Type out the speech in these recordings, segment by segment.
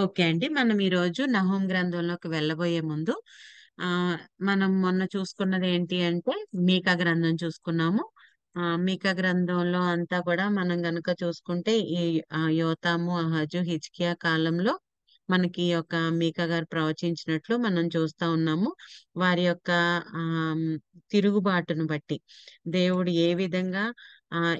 Okay అండి మనం ఈరోజు నహోం గ్రంథంలోకి వెళ్ళబోయే ముందు ఆ మనం మొన్న చూసుకున్నది ఏంటి అంటే మీకా గ్రంథం చూసుకున్నాము ఆ మీకా గ్రంథంలో అంతా కూడా మనం గనక చూసుకుంటే ఈ యోతాము అహజు హిజ్కియా కాలంలో మనకి యొక్క మీకా గారు ప్రవచించినట్లు మనం చూస్తా ఉన్నాము వారి యొక్క ఆ తిరుగుబాటును బట్టి దేవుడు ఏ విధంగా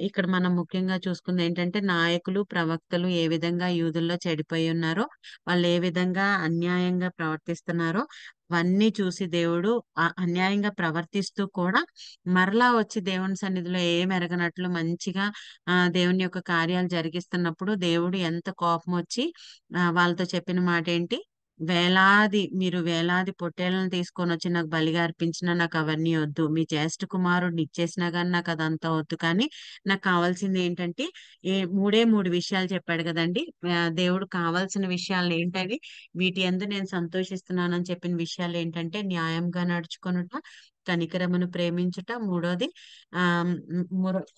ఇక్కడ మనం ముఖ్యంగా చూసుకుంది ఏంటంటే నాయకులు ప్రవక్తలు ఏ విధంగా యూదుల్లో చెడిపోయి ఉన్నారో వాళ్ళు ఏ విధంగా అన్యాయంగా ప్రవర్తిస్తున్నారో అవన్నీ చూసి దేవుడు అన్యాయంగా ప్రవర్తిస్తూ కూడా మరలా వచ్చి దేవుని సన్నిధిలో ఏం ఎరగనట్లు మంచిగా దేవుని యొక్క కార్యాలు జరిగిస్తున్నప్పుడు దేవుడు ఎంత కోపం వచ్చి వాళ్ళతో చెప్పిన మాట ఏంటి వేలాది మీరు వేలాది పొట్టేళ్లను తీసుకొని వచ్చి నాకు బలిగా అర్పించినా నాకు అవన్నీ వద్దు మీ జ్యేష్ఠ కుమారుడిని ఇచ్చేసినా కానీ నాకు అదంతా వద్దు కానీ నాకు కావాల్సింది ఏంటంటే ఏ మూడే మూడు విషయాలు చెప్పాడు కదండి దేవుడు కావాల్సిన విషయాలు ఏంటవి వీటి ఎందు నేను సంతోషిస్తున్నానని చెప్పిన విషయాలు ఏంటంటే న్యాయంగా నడుచుకునుట కనికరమును ప్రేమించుట మూడోది ఆ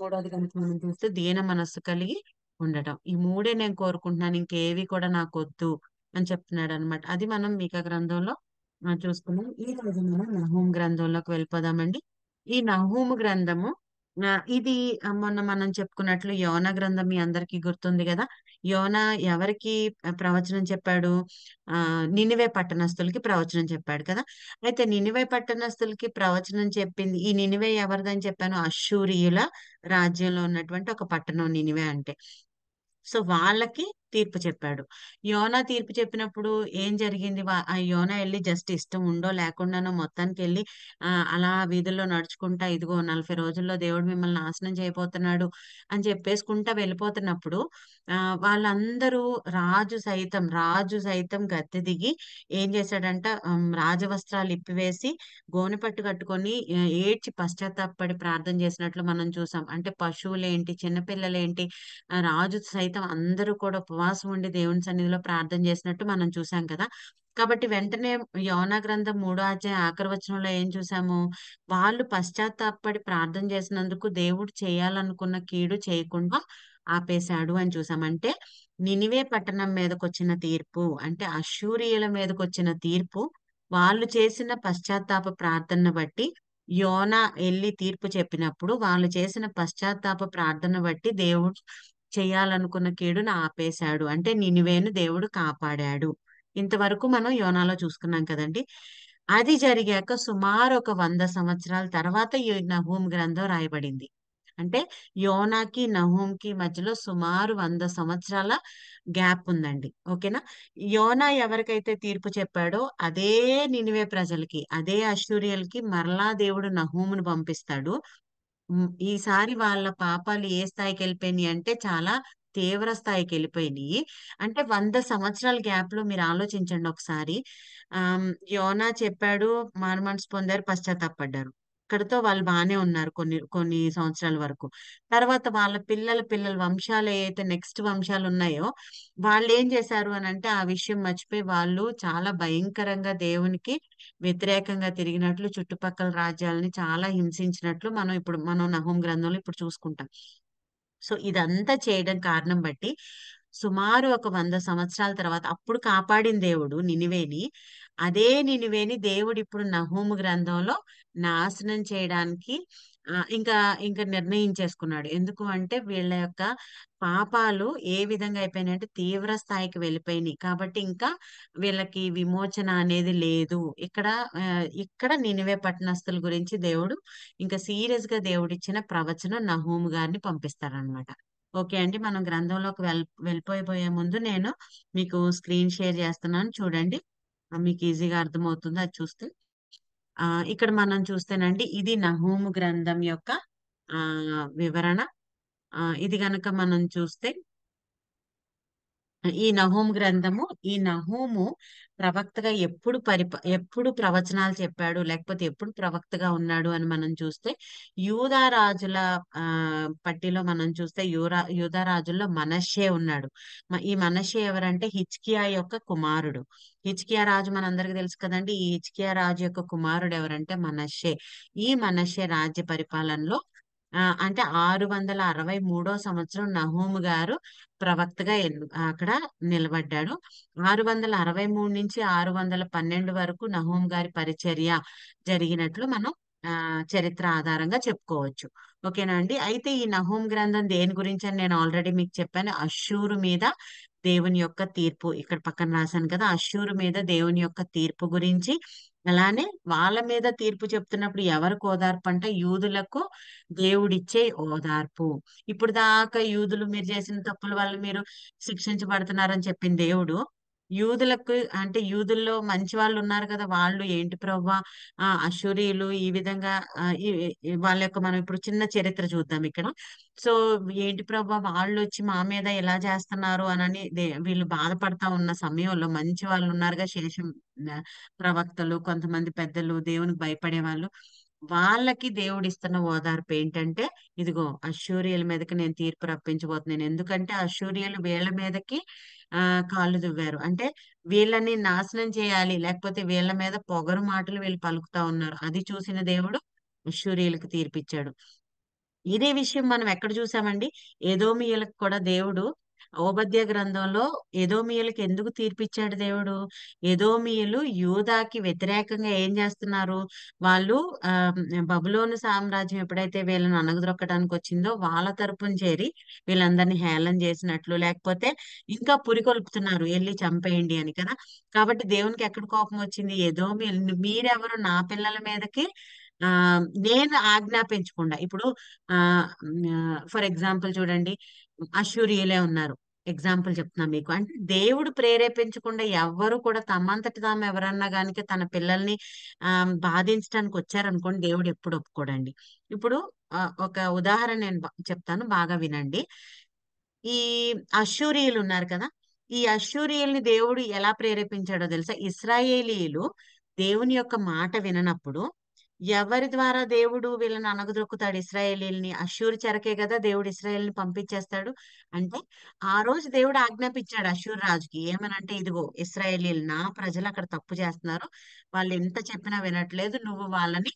మూడోది కనుక మనం చూస్తే దీన మనస్సు కలిగి ఉండటం ఈ మూడే నేను కోరుకుంటున్నాను ఇంకేవి కూడా నాకు వద్దు అని చెప్తున్నాడు అనమాట అది మనం మీక గ్రంథంలో చూసుకున్నాం ఈ రోజు మనం నహూమ్ గ్రంథంలోకి వెళ్ళిపోదామండి ఈ నహూమ్ గ్రంథము ఇది మొన్న మనం చెప్పుకున్నట్లు యోన గ్రంథం మీ అందరికీ గుర్తుంది కదా యోన ఎవరికి ప్రవచనం చెప్పాడు ఆ నినివే పట్టణస్తులకి ప్రవచనం చెప్పాడు కదా అయితే నినివే పట్టణస్తులకి ప్రవచనం చెప్పింది ఈ నినివే ఎవరిదని చెప్పాను అశూరియుల రాజ్యంలో ఉన్నటువంటి ఒక పట్టణం నినివే అంటే సో వాళ్ళకి తీర్పు చెప్పాడు యోనా తీర్పు చెప్పినప్పుడు ఏం జరిగింది ఆ యోనా వెళ్ళి జస్ట్ ఇష్టం ఉండో లేకుండానో మొత్తానికి వెళ్ళి అలా వీధుల్లో నడుచుకుంటా ఇదిగో నలభై రోజుల్లో దేవుడు మిమ్మల్ని నాశనం చేయబోతున్నాడు అని చెప్పేసుకుంటా వెళ్ళిపోతున్నప్పుడు ఆ వాళ్ళందరూ రాజు సైతం రాజు సైతం గద్దె దిగి ఏం చేశాడంట రాజవస్త్రాలు ఇప్పివేసి గోనె పట్టు కట్టుకొని ఏడ్చి పశ్చాత్తాపడి ప్రార్థన చేసినట్లు మనం చూసాం అంటే పశువులేంటి చిన్నపిల్లలేంటి రాజు సైతం అందరూ కూడా ఉపవాసం ఉండి దేవుని సన్నిధిలో ప్రార్థన చేసినట్టు మనం చూసాం కదా కాబట్టి వెంటనే యోనా గ్రంథం మూడో అధ్యాయ ఆఖరి వచనంలో ఏం చూసాము వాళ్ళు పశ్చాత్తాపడి ప్రార్థన చేసినందుకు దేవుడు చేయాలనుకున్న కీడు చేయకుండా ఆపేశాడు అని చూసామంటే నినివే పట్టణం వచ్చిన తీర్పు అంటే మీదకు వచ్చిన తీర్పు వాళ్ళు చేసిన పశ్చాత్తాప ప్రార్థన బట్టి యోనా వెళ్ళి తీర్పు చెప్పినప్పుడు వాళ్ళు చేసిన పశ్చాత్తాప ప్రార్థన బట్టి దేవుడు చేయాలనుకున్న కీడును ఆపేశాడు అంటే నినివేను దేవుడు కాపాడాడు ఇంతవరకు మనం యోనాలో చూసుకున్నాం కదండి అది జరిగాక సుమారు ఒక వంద సంవత్సరాల తర్వాత ఈ గ్రంథం రాయబడింది అంటే యోనాకి కి మధ్యలో సుమారు వంద సంవత్సరాల గ్యాప్ ఉందండి ఓకేనా యోనా ఎవరికైతే తీర్పు చెప్పాడో అదే నినివే ప్రజలకి అదే అశ్చూర్యులకి మరలా దేవుడు నహూమును పంపిస్తాడు ఈసారి వాళ్ళ పాపాలు ఏ స్థాయికి వెళ్ళిపోయినాయి అంటే చాలా తీవ్ర స్థాయికి వెళ్ళిపోయినాయి అంటే వంద సంవత్సరాల గ్యాప్ లో మీరు ఆలోచించండి ఒకసారి ఆ యోనా చెప్పాడు మార్మన్స్ పొందారు పశ్చాత్తాపడ్డారు అక్కడతో వాళ్ళు బాగానే ఉన్నారు కొన్ని కొన్ని సంవత్సరాల వరకు తర్వాత వాళ్ళ పిల్లల పిల్లల వంశాలు ఏదైతే నెక్స్ట్ వంశాలు ఉన్నాయో వాళ్ళు ఏం చేశారు అని అంటే ఆ విషయం మర్చిపోయి వాళ్ళు చాలా భయంకరంగా దేవునికి వ్యతిరేకంగా తిరిగినట్లు చుట్టుపక్కల రాజ్యాలని చాలా హింసించినట్లు మనం ఇప్పుడు మనం నహోం గ్రంథంలో ఇప్పుడు చూసుకుంటాం సో ఇదంతా చేయడం కారణం బట్టి సుమారు ఒక వంద సంవత్సరాల తర్వాత అప్పుడు కాపాడిన దేవుడు నినివేని అదే నినివేని దేవుడు ఇప్పుడు నహూము గ్రంథంలో నాశనం చేయడానికి ఇంకా ఇంకా నిర్ణయించేసుకున్నాడు ఎందుకు అంటే వీళ్ళ యొక్క పాపాలు ఏ విధంగా అయిపోయినాయంటే తీవ్ర స్థాయికి వెళ్ళిపోయినాయి కాబట్టి ఇంకా వీళ్ళకి విమోచన అనేది లేదు ఇక్కడ ఇక్కడ నినివే పట్టణస్తుల గురించి దేవుడు ఇంకా సీరియస్ గా దేవుడిచ్చిన ప్రవచనం నహూము గారిని పంపిస్తారనమాట ఓకే అండి మనం గ్రంథంలోకి వెళ్ వెళ్ళిపోయిపోయే ముందు నేను మీకు స్క్రీన్ షేర్ చేస్తున్నాను చూడండి మీకు ఈజీగా అర్థమవుతుంది అది చూస్తే ఆ ఇక్కడ మనం చూస్తేనండి ఇది నహోము గ్రంథం యొక్క ఆ వివరణ ఇది గనక మనం చూస్తే ఈ నహోము గ్రంథము ఈ నహోము ప్రవక్తగా ఎప్పుడు పరిప ఎప్పుడు ప్రవచనాలు చెప్పాడు లేకపోతే ఎప్పుడు ప్రవక్తగా ఉన్నాడు అని మనం చూస్తే యూదా రాజుల ఆ పట్టిలో మనం చూస్తే యూరా యూదా రాజుల్లో మనషే ఉన్నాడు ఈ మనషే ఎవరంటే హిచ్కియా యొక్క కుమారుడు హిచ్కియా రాజు మనందరికి తెలుసు కదండి ఈ హిచ్కియా రాజు యొక్క కుమారుడు ఎవరంటే మనషే ఈ మనషే రాజ్య పరిపాలనలో అంటే ఆరు వందల అరవై మూడో సంవత్సరం నహోము గారు ప్రవక్తగా అక్కడ నిలబడ్డాడు ఆరు వందల అరవై మూడు నుంచి ఆరు వందల పన్నెండు వరకు నహోం గారి పరిచర్య జరిగినట్లు మనం చరిత్ర ఆధారంగా చెప్పుకోవచ్చు ఓకేనా అండి అయితే ఈ నహోం గ్రంథం దేని గురించి అని నేను ఆల్రెడీ మీకు చెప్పాను అషూరు మీద దేవుని యొక్క తీర్పు ఇక్కడ పక్కన రాశాను కదా అశ్యూరు మీద దేవుని యొక్క తీర్పు గురించి అలానే వాళ్ళ మీద తీర్పు చెప్తున్నప్పుడు ఎవరికి ఓదార్పు అంటే యూదులకు దేవుడిచ్చే ఓదార్పు ఇప్పుడు దాకా యూదులు మీరు చేసిన తప్పుల వల్ల మీరు శిక్షించబడుతున్నారని చెప్పిన దేవుడు యూదులకు అంటే యూదుల్లో మంచి వాళ్ళు ఉన్నారు కదా వాళ్ళు ఏంటి ప్రవ్వా అశురీలు ఈ విధంగా వాళ్ళ యొక్క మనం ఇప్పుడు చిన్న చరిత్ర చూద్దాం ఇక్కడ సో ఏంటి ప్రభా వాళ్ళు వచ్చి మా మీద ఎలా చేస్తున్నారు అని వీళ్ళు బాధపడతా ఉన్న సమయంలో మంచి వాళ్ళు ఉన్నారుగా శేషం ప్రవక్తలు కొంతమంది పెద్దలు దేవునికి భయపడే వాళ్ళు వాళ్ళకి దేవుడు ఇస్తున్న ఓదార్పు ఏంటంటే ఇదిగో అశ్వర్యుల మీదకి నేను తీర్పు రప్పించబోతున్నాను ఎందుకంటే అశూరియలు వీళ్ళ మీదకి ఆ కాళ్ళు దువ్వారు అంటే వీళ్ళని నాశనం చేయాలి లేకపోతే వీళ్ళ మీద పొగరు మాటలు వీళ్ళు పలుకుతా ఉన్నారు అది చూసిన దేవుడు అశ్వర్యులకు తీర్పిచ్చాడు ఇదే విషయం మనం ఎక్కడ చూసామండి ఏదోమియలకు కూడా దేవుడు ఔబద్య గ్రంథంలో ఎదోమియులకి ఎందుకు తీర్పిచ్చాడు దేవుడు ఎదోమియులు యూదాకి వ్యతిరేకంగా ఏం చేస్తున్నారు వాళ్ళు బబులోను సామ్రాజ్యం ఎప్పుడైతే వీళ్ళని అనగదొక్కడానికి వచ్చిందో వాళ్ళ తరపున చేరి వీళ్ళందరినీ హేళన చేసినట్లు లేకపోతే ఇంకా పురికొల్పుతున్నారు వెళ్ళి చంపేయండి అని కదా కాబట్టి దేవునికి ఎక్కడ కోపం వచ్చింది ఎదోమియులు మీరెవరు నా పిల్లల మీదకి ఆ నేను ఆజ్ఞాపించకుండా ఇప్పుడు ఆ ఫర్ ఎగ్జాంపుల్ చూడండి అశ్వర్యులే ఉన్నారు ఎగ్జాంపుల్ చెప్తున్నా మీకు అంటే దేవుడు ప్రేరేపించకుండా ఎవ్వరు కూడా తమంతటి తాము ఎవరన్నా గానికి తన పిల్లల్ని బాధించడానికి వచ్చారనుకోండి దేవుడు ఎప్పుడు ఒప్పుకోడండి ఇప్పుడు ఒక ఉదాహరణ నేను చెప్తాను బాగా వినండి ఈ అశూరియులు ఉన్నారు కదా ఈ అశూరియుల్ని దేవుడు ఎలా ప్రేరేపించాడో తెలుసా ఇస్రాయేలీలు దేవుని యొక్క మాట విననప్పుడు ఎవరి ద్వారా దేవుడు వీళ్ళని అనగదొక్కుతాడు ఇస్రాయేలీల్ని అషూర్ చెరకే కదా దేవుడు ఇస్రాయేల్ని పంపించేస్తాడు అంటే ఆ రోజు దేవుడు ఆజ్ఞాపించాడు అషూర్ రాజుకి ఏమనంటే ఇదిగో ఇస్రాయేలీలు నా ప్రజలు అక్కడ తప్పు చేస్తున్నారు వాళ్ళు ఎంత చెప్పినా వినట్లేదు నువ్వు వాళ్ళని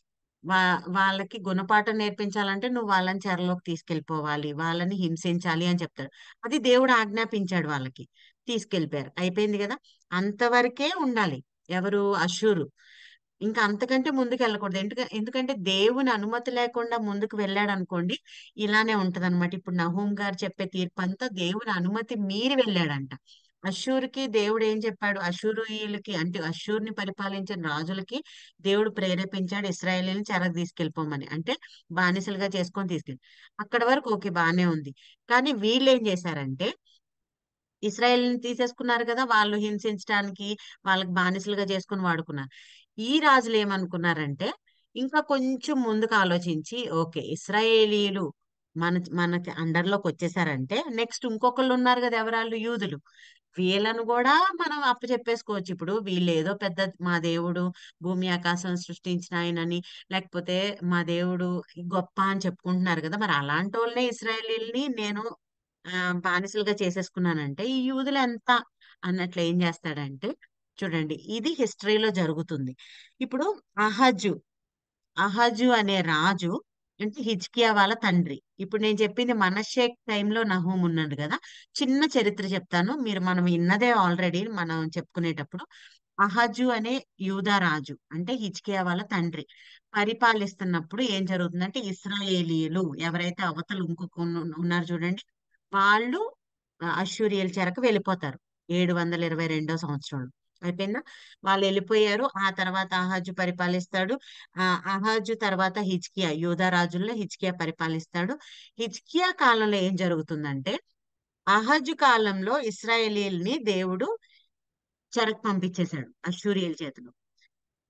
వా వాళ్ళకి గుణపాఠం నేర్పించాలంటే నువ్వు వాళ్ళని చెరలోకి తీసుకెళ్ళిపోవాలి వాళ్ళని హింసించాలి అని చెప్తాడు అది దేవుడు ఆజ్ఞాపించాడు వాళ్ళకి తీసుకెళ్ళిపోయారు అయిపోయింది కదా అంతవరకే ఉండాలి ఎవరు అషూరు ఇంకా అంతకంటే ముందుకు వెళ్ళకూడదు ఎందుకంటే ఎందుకంటే దేవుని అనుమతి లేకుండా ముందుకు వెళ్ళాడు అనుకోండి ఇలానే ఉంటదన్నమాట ఇప్పుడు నహోం గారు చెప్పే తీర్పు అంతా దేవుని అనుమతి మీరి వెళ్ళాడంట అశూరుకి దేవుడు ఏం చెప్పాడు అశూరుయులకి అంటే అశూర్ని పరిపాలించిన రాజులకి దేవుడు ప్రేరేపించాడు ఇస్రాయలీని చెరకు తీసుకెళ్ళిపోమని అంటే బానిసలుగా చేసుకొని తీసుకెళ్ళి అక్కడ వరకు ఓకే బానే ఉంది కానీ వీళ్ళు ఏం చేశారంటే ఇస్రాయల్ని తీసేసుకున్నారు కదా వాళ్ళు హింసించడానికి వాళ్ళకి బానిసలుగా చేసుకుని వాడుకున్నారు ఈ రాజులు ఏమనుకున్నారంటే ఇంకా కొంచెం ముందుకు ఆలోచించి ఓకే ఇస్రాయేలీలు మన మనకి అండర్లోకి వచ్చేసారంటే నెక్స్ట్ ఇంకొకళ్ళు ఉన్నారు కదా ఎవరాళ్ళు యూదులు వీళ్ళను కూడా మనం చెప్పేసుకోవచ్చు ఇప్పుడు వీళ్ళు ఏదో పెద్ద మా దేవుడు భూమి ఆకాశం సృష్టించిన ఆయనని లేకపోతే మా దేవుడు గొప్ప అని చెప్పుకుంటున్నారు కదా మరి అలాంటి వాళ్ళనే ఇస్రాయలీల్ని నేను బానిసలుగా చేసేసుకున్నానంటే ఈ యూదులు ఎంత అన్నట్లు ఏం చేస్తాడంటే చూడండి ఇది హిస్టరీలో జరుగుతుంది ఇప్పుడు అహజు అహజు అనే రాజు అంటే హిజ్కియా వాళ్ళ తండ్రి ఇప్పుడు నేను చెప్పింది మనషేక్ టైంలో నహూమ్ ఉన్నాడు కదా చిన్న చరిత్ర చెప్తాను మీరు మనం ఇన్నదే ఆల్రెడీ మనం చెప్పుకునేటప్పుడు అహజు అనే రాజు అంటే హిజ్కియా వాళ్ళ తండ్రి పరిపాలిస్తున్నప్పుడు ఏం జరుగుతుందంటే ఇస్రాయేలీలు ఎవరైతే అవతలు ఇంకొక ఉన్నారు చూడండి వాళ్ళు అశ్యూరియల చెరకు వెళ్ళిపోతారు ఏడు వందల ఇరవై రెండో సంవత్సరంలో అయిపోయిందా వాళ్ళు వెళ్ళిపోయారు ఆ తర్వాత అహాజు పరిపాలిస్తాడు ఆ అహాజు తర్వాత హిజ్కియా యోధా రాజుల్లో హిజ్కియా పరిపాలిస్తాడు హిజ్కియా కాలంలో ఏం జరుగుతుందంటే అహజు కాలంలో ఇస్రాయేలీల్ని దేవుడు చెరకు పంపించేశాడు అశూరియల చేతిలో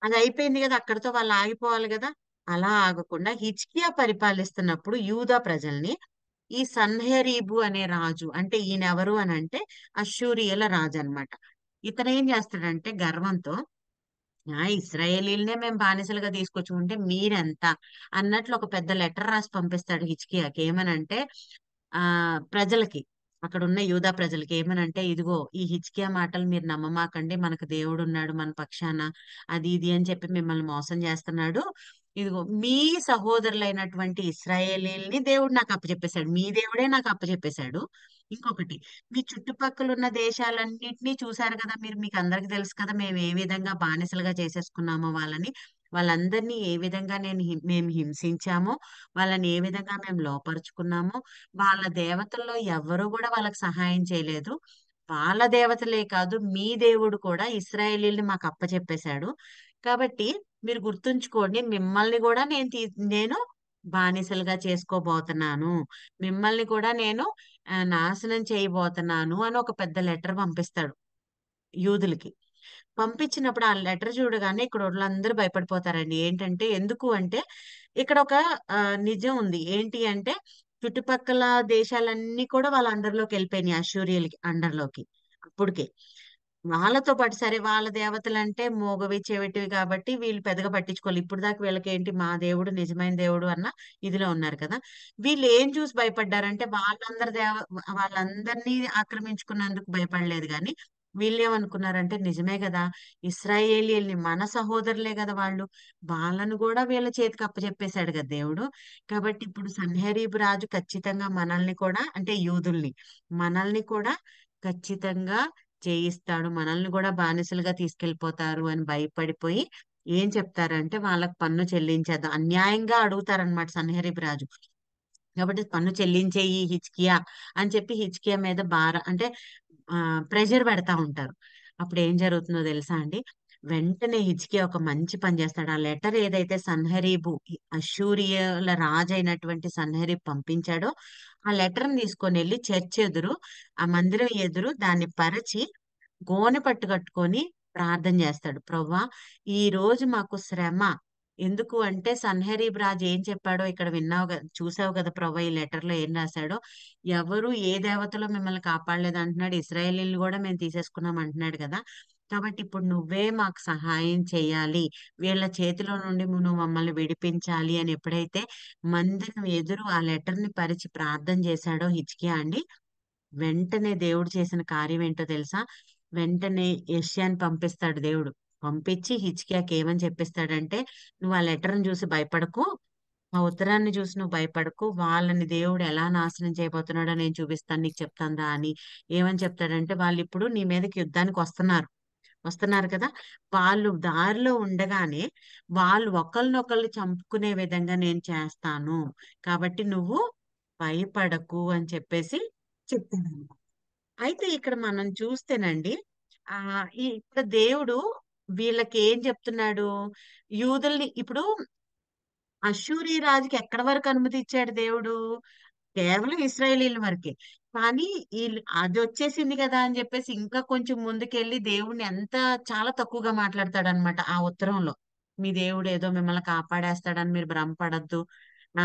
అది అయిపోయింది కదా అక్కడితో వాళ్ళు ఆగిపోవాలి కదా అలా ఆగకుండా హిచ్కియా పరిపాలిస్తున్నప్పుడు యూదా ప్రజల్ని ఈ సన్హెరీబు అనే రాజు అంటే ఈయన ఎవరు అని అంటే అశూరియల రాజు అనమాట ఇతను ఏం చేస్తాడంటే గర్వంతో ఆ ఇస్రాయేలీలనే మేము బానిసలుగా తీసుకొచ్చి ఉంటే మీరెంత అన్నట్లు ఒక పెద్ద లెటర్ రాసి పంపిస్తాడు హిచ్కియాకి ఏమనంటే ఆ ప్రజలకి అక్కడ ఉన్న యూదా ప్రజలకి ఏమనంటే ఇదిగో ఈ హిచ్కియా మాటలు మీరు నమ్మమాకండి మనకు దేవుడు ఉన్నాడు మన పక్షాన అది ఇది అని చెప్పి మిమ్మల్ని మోసం చేస్తున్నాడు ఇదిగో మీ సహోదరులైనటువంటి ఇస్రాయేలీల్ని దేవుడు నాకు అప్పచెప్పేశాడు మీ దేవుడే నాకు అప్పచెప్పేశాడు ఇంకొకటి మీ చుట్టుపక్కల ఉన్న దేశాలన్నింటినీ చూశారు కదా మీరు మీకు అందరికి తెలుసు కదా మేము ఏ విధంగా బానిసలుగా చేసేసుకున్నామో వాళ్ళని వాళ్ళందరినీ ఏ విధంగా నేను మేము హింసించామో వాళ్ళని ఏ విధంగా మేము లోపరుచుకున్నామో వాళ్ళ దేవతల్లో ఎవరూ కూడా వాళ్ళకి సహాయం చేయలేదు వాళ్ళ దేవతలే కాదు మీ దేవుడు కూడా ఇస్రాయేలీని మాకు అప్పచెప్పేశాడు కాబట్టి మీరు గుర్తుంచుకోండి మిమ్మల్ని కూడా నేను తీ నేను బానిసలుగా చేసుకోబోతున్నాను మిమ్మల్ని కూడా నేను నాశనం చేయబోతున్నాను అని ఒక పెద్ద లెటర్ పంపిస్తాడు యూదులకి పంపించినప్పుడు ఆ లెటర్ చూడగానే ఇక్కడ వాళ్ళందరూ భయపడిపోతారండి ఏంటంటే ఎందుకు అంటే ఇక్కడ ఒక నిజం ఉంది ఏంటి అంటే చుట్టుపక్కల దేశాలన్నీ కూడా వాళ్ళ అండర్లోకి వెళ్ళిపోయినాయి ఆ సూర్యులకి అండర్లోకి అప్పటికే వాళ్ళతో పాటు సరే వాళ్ళ దేవతలు అంటే మోగవి చెవిటివి కాబట్టి వీళ్ళు పెద్దగా పట్టించుకోవాలి ఇప్పుడు దాకా వీళ్ళకి ఏంటి మా దేవుడు నిజమైన దేవుడు అన్న ఇదిలో ఉన్నారు కదా వీళ్ళు ఏం చూసి భయపడ్డారంటే వాళ్ళందరి దేవ వాళ్ళందరినీ ఆక్రమించుకున్నందుకు భయపడలేదు కానీ వీళ్ళు ఏమనుకున్నారంటే నిజమే కదా ఇస్రాయేలీల్ని మన సహోదరులే కదా వాళ్ళు వాళ్ళను కూడా వీళ్ళ చేతికి అప్పచెప్పేశాడు కదా దేవుడు కాబట్టి ఇప్పుడు సన్హరీబు రాజు ఖచ్చితంగా మనల్ని కూడా అంటే యూదుల్ని మనల్ని కూడా ఖచ్చితంగా చేయిస్తాడు మనల్ని కూడా బానిసలుగా తీసుకెళ్లిపోతారు అని భయపడిపోయి ఏం చెప్తారంటే వాళ్ళకి పన్ను చెల్లించేద్దాం అన్యాయంగా అడుగుతారనమాట సన్హరీబ్ రాజు కాబట్టి పన్ను చెల్లించేయి హిచ్కియా అని చెప్పి హిచ్కియా మీద బార అంటే ప్రెషర్ పెడతా ఉంటారు అప్పుడు ఏం జరుగుతుందో తెలుసా అండి వెంటనే హిజ్కియా ఒక మంచి పని చేస్తాడు ఆ లెటర్ ఏదైతే సన్హరీబు అశూరియల రాజు అయినటువంటి సన్హరీబ్ పంపించాడో ఆ లెటర్ని తీసుకొని వెళ్ళి చర్చ్ ఎదురు ఆ మందిరం ఎదురు దాన్ని పరచి గోనె పట్టు కట్టుకొని ప్రార్థన చేస్తాడు ప్రవ్వా ఈ రోజు మాకు శ్రమ ఎందుకు అంటే సన్హరీబ్ రాజు ఏం చెప్పాడో ఇక్కడ విన్నావు కదా చూసావు కదా ప్రభా ఈ లెటర్ లో ఏం రాశాడో ఎవరు ఏ దేవతలో మిమ్మల్ని కాపాడలేదు అంటున్నాడు ఇస్రాయేలీలు కూడా మేము తీసేసుకున్నాం అంటున్నాడు కదా కాబట్టి ఇప్పుడు నువ్వే మాకు సహాయం చేయాలి వీళ్ళ చేతిలో నుండి నువ్వు మమ్మల్ని విడిపించాలి అని ఎప్పుడైతే మందిరం ఎదురు ఆ లెటర్ని పరిచి ప్రార్థన చేశాడో హిచ్కియా అండి వెంటనే దేవుడు చేసిన కార్యం ఏంటో తెలుసా వెంటనే యష్యాని పంపిస్తాడు దేవుడు పంపించి హిచ్కియాకి ఏమని చెప్పిస్తాడంటే నువ్వు ఆ లెటర్ని చూసి భయపడకు ఆ ఉత్తరాన్ని చూసి నువ్వు భయపడకు వాళ్ళని దేవుడు ఎలా నాశనం చేయబోతున్నాడో నేను చూపిస్తాను నీకు చెప్తాందా అని ఏమని చెప్తాడంటే వాళ్ళు ఇప్పుడు నీ మీదకి యుద్ధానికి వస్తున్నారు వస్తున్నారు కదా వాళ్ళు దారిలో ఉండగానే వాళ్ళు ఒకరినొకళ్ళు చంపుకునే విధంగా నేను చేస్తాను కాబట్టి నువ్వు భయపడకు అని చెప్పేసి చెప్తాను అయితే ఇక్కడ మనం చూస్తేనండి ఆ ఇక్కడ దేవుడు వీళ్ళకి ఏం చెప్తున్నాడు యూదుల్ని ఇప్పుడు అశూరి రాజుకి ఎక్కడి వరకు అనుమతి ఇచ్చాడు దేవుడు కేవలం ఇస్రాయేలీల వరకే కానీ ఈ అది వచ్చేసింది కదా అని చెప్పేసి ఇంకా కొంచెం ముందుకెళ్ళి దేవుడిని ఎంత చాలా తక్కువగా మాట్లాడతాడు అనమాట ఆ ఉత్తరంలో మీ దేవుడు ఏదో మిమ్మల్ని కాపాడేస్తాడని మీరు భ్రమపడద్దు ఆ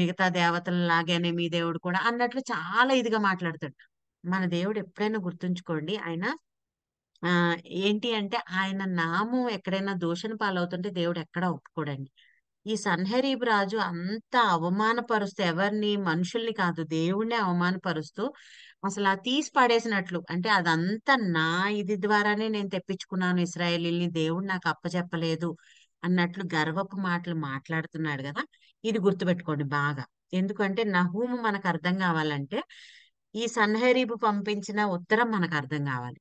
మిగతా దేవతల లాగానే మీ దేవుడు కూడా అన్నట్లు చాలా ఇదిగా మాట్లాడతాడు మన దేవుడు ఎప్పుడైనా గుర్తుంచుకోండి ఆయన ఆ ఏంటి అంటే ఆయన నామం ఎక్కడైనా దూషణ పాలవుతుంటే దేవుడు ఎక్కడా ఒప్పుకోడండి ఈ సన్హరీబ్ రాజు అంత అవమానపరుస్తూ ఎవరిని మనుషుల్ని కాదు దేవుణ్ణి అవమానపరుస్తూ అసలు ఆ తీసి పడేసినట్లు అంటే అదంతా నా ఇది ద్వారానే నేను తెప్పించుకున్నాను ఇస్రాయలీని దేవుడు నాకు అప్పచెప్పలేదు అన్నట్లు గర్వపు మాటలు మాట్లాడుతున్నాడు కదా ఇది గుర్తుపెట్టుకోండి బాగా ఎందుకంటే నహూము మనకు అర్థం కావాలంటే ఈ సన్హరీబు పంపించిన ఉత్తరం మనకు అర్థం కావాలి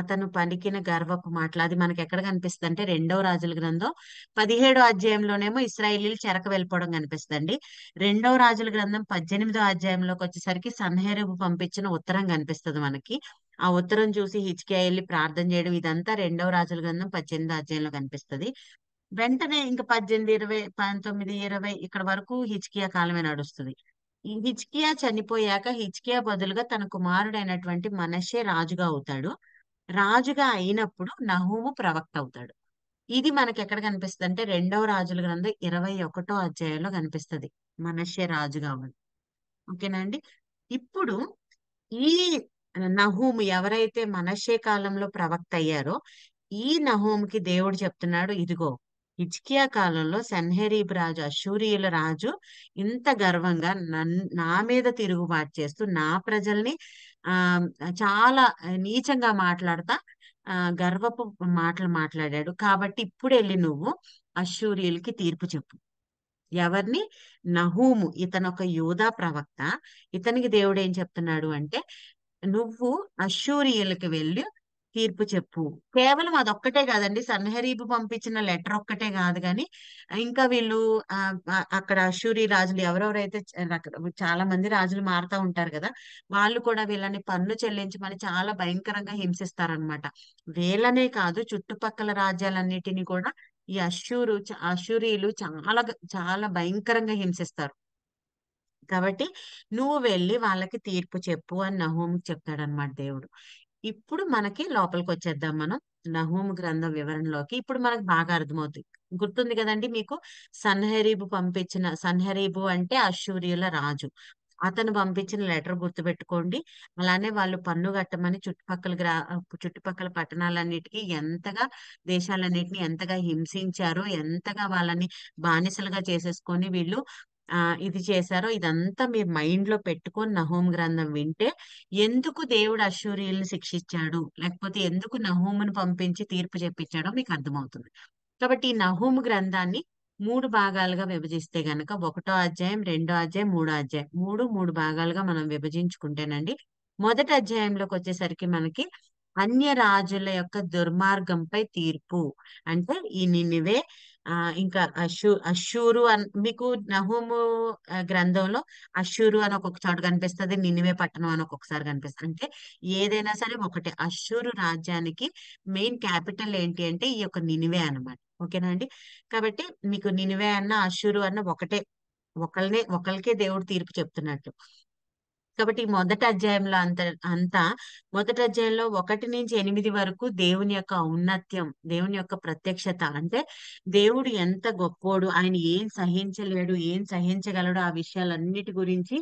అతను పలికిన గర్వపు మాటలు అది మనకి ఎక్కడ కనిపిస్తుంది అంటే రెండవ రాజుల గ్రంథం పదిహేడో అధ్యాయంలోనేమో ఇస్రాయేలీలు చెరక వెళ్ళిపోవడం కనిపిస్తుంది రెండవ రాజుల గ్రంథం పద్దెనిమిదో అధ్యాయంలోకి వచ్చేసరికి సన్హేరబు పంపించిన ఉత్తరం కనిపిస్తుంది మనకి ఆ ఉత్తరం చూసి హిచ్కే వెళ్ళి ప్రార్థన చేయడం ఇదంతా రెండవ రాజుల గ్రంథం పద్దెనిమిదో అధ్యాయంలో కనిపిస్తుంది వెంటనే ఇంకా పద్దెనిమిది ఇరవై పంతొమ్మిది ఇరవై ఇక్కడ వరకు హిచ్కియా కాలమే నడుస్తుంది హిచ్కియా చనిపోయాక హిచ్కియా బదులుగా తన కుమారుడైనటువంటి మనషే రాజుగా అవుతాడు రాజుగా అయినప్పుడు నహూము ప్రవక్త అవుతాడు ఇది మనకి ఎక్కడ కనిపిస్తుంది అంటే రెండవ రాజుల గ్రంథం ఇరవై ఒకటో అధ్యాయంలో కనిపిస్తుంది మనషే రాజు కావాలి ఓకేనా అండి ఇప్పుడు ఈ నహూము ఎవరైతే మనషే కాలంలో ప్రవక్త అయ్యారో ఈ నహూముకి దేవుడు చెప్తున్నాడు ఇదిగో ఇజ్కియా కాలంలో సెన్హెరీబ్ రాజు అశూరియుల రాజు ఇంత గర్వంగా నా మీద తిరుగుబాటు చేస్తూ నా ప్రజల్ని ఆ చాలా నీచంగా మాట్లాడతా ఆ గర్వపు మాటలు మాట్లాడాడు కాబట్టి ఇప్పుడు వెళ్ళి నువ్వు అశూరియులకి తీర్పు చెప్పు ఎవరిని నహూము ఇతను ఒక యోధా ప్రవక్త ఇతనికి దేవుడు ఏం చెప్తున్నాడు అంటే నువ్వు అశూరియులకి వెళ్ళి తీర్పు చెప్పు కేవలం అదొక్కటే కాదండి సన్హరీబు పంపించిన లెటర్ ఒక్కటే కాదు కానీ ఇంకా వీళ్ళు అక్కడ అశూరి రాజులు ఎవరెవరైతే చాలా మంది రాజులు మారుతా ఉంటారు కదా వాళ్ళు కూడా వీళ్ళని పన్ను చెల్లించమని చాలా భయంకరంగా హింసిస్తారనమాట వీళ్ళనే కాదు చుట్టుపక్కల రాజ్యాలన్నిటినీ కూడా ఈ అశూరు అశూరీలు చాలా చాలా భయంకరంగా హింసిస్తారు కాబట్టి నువ్వు వెళ్ళి వాళ్ళకి తీర్పు చెప్పు అని నహోముకి చెప్తాడనమాట దేవుడు ఇప్పుడు మనకి లోపలికి వచ్చేద్దాం మనం నహూమ్ గ్రంథం వివరణలోకి ఇప్పుడు మనకు బాగా అర్థమవుతుంది గుర్తుంది కదండి మీకు సన్హరీబు పంపించిన సన్హరీబు అంటే అశూరియుల రాజు అతను పంపించిన లెటర్ గుర్తుపెట్టుకోండి అలానే వాళ్ళు పన్ను కట్టమని చుట్టుపక్కల గ్రా చుట్టుపక్కల పట్టణాలన్నిటికీ ఎంతగా దేశాలన్నిటిని ఎంతగా హింసించారో ఎంతగా వాళ్ళని బానిసలుగా చేసేసుకొని వీళ్ళు ఆ ఇది చేశారో ఇదంతా మీ మైండ్ లో పెట్టుకొని నహోం గ్రంథం వింటే ఎందుకు దేవుడు అశ్వర్యుల్ని శిక్షించాడు లేకపోతే ఎందుకు నహోమును పంపించి తీర్పు చెప్పించాడో మీకు అర్థమవుతుంది కాబట్టి ఈ నహోము గ్రంథాన్ని మూడు భాగాలుగా విభజిస్తే గనక ఒకటో అధ్యాయం రెండో అధ్యాయం మూడో అధ్యాయం మూడు మూడు భాగాలుగా మనం విభజించుకుంటేనండి మొదటి అధ్యాయంలోకి వచ్చేసరికి మనకి అన్య రాజుల యొక్క దుర్మార్గంపై తీర్పు అంటే ఈ నినివే ఇంకా అషూ అషూరు అన్ మీకు నహూము గ్రంథంలో అషూరు అని ఒక్కొక్క చోట కనిపిస్తుంది నినివే పట్టణం అని ఒక్కొక్కసారి కనిపిస్తుంది అంటే ఏదైనా సరే ఒకటి అషూరు రాజ్యానికి మెయిన్ క్యాపిటల్ ఏంటి అంటే ఈ యొక్క నినివే అనమాట ఓకేనా అండి కాబట్టి మీకు నినివే అన్న అషూరు అన్న ఒకటే ఒకళ్ళనే ఒకరికే దేవుడు తీర్పు చెప్తున్నట్టు కాబట్టి మొదటి అధ్యాయంలో అంత అంతా మొదటి అధ్యాయంలో ఒకటి నుంచి ఎనిమిది వరకు దేవుని యొక్క ఔన్నత్యం దేవుని యొక్క ప్రత్యక్షత అంటే దేవుడు ఎంత గొప్పోడు ఆయన ఏం సహించలేడు ఏం సహించగలడు ఆ విషయాలన్నిటి గురించి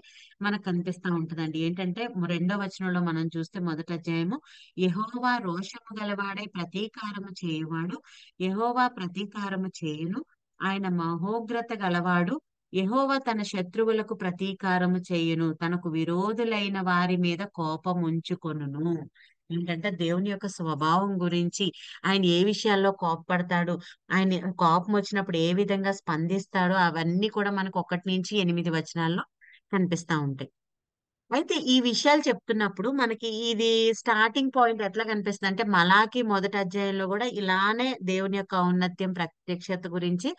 మనకు కనిపిస్తూ ఉంటుందండి ఏంటంటే రెండో వచనంలో మనం చూస్తే మొదటి అధ్యాయము యహోవా రోషము గలవాడే ప్రతీకారము చేయవాడు యహోవా ప్రతీకారము చేయను ఆయన మహోగ్రత గలవాడు యహోవ తన శత్రువులకు ప్రతీకారము చేయును తనకు విరోధులైన వారి మీద కోపం ఉంచుకొనును ఏంటంటే దేవుని యొక్క స్వభావం గురించి ఆయన ఏ విషయాల్లో కోపపడతాడు ఆయన కోపం వచ్చినప్పుడు ఏ విధంగా స్పందిస్తాడో అవన్నీ కూడా మనకు ఒకటి నుంచి ఎనిమిది వచనాల్లో కనిపిస్తా ఉంటాయి అయితే ఈ విషయాలు చెప్తున్నప్పుడు మనకి ఇది స్టార్టింగ్ పాయింట్ ఎట్లా కనిపిస్తుంది అంటే మలాకి మొదటి అధ్యాయంలో కూడా ఇలానే దేవుని యొక్క ఔన్నత్యం ప్రత్యక్షత గురించి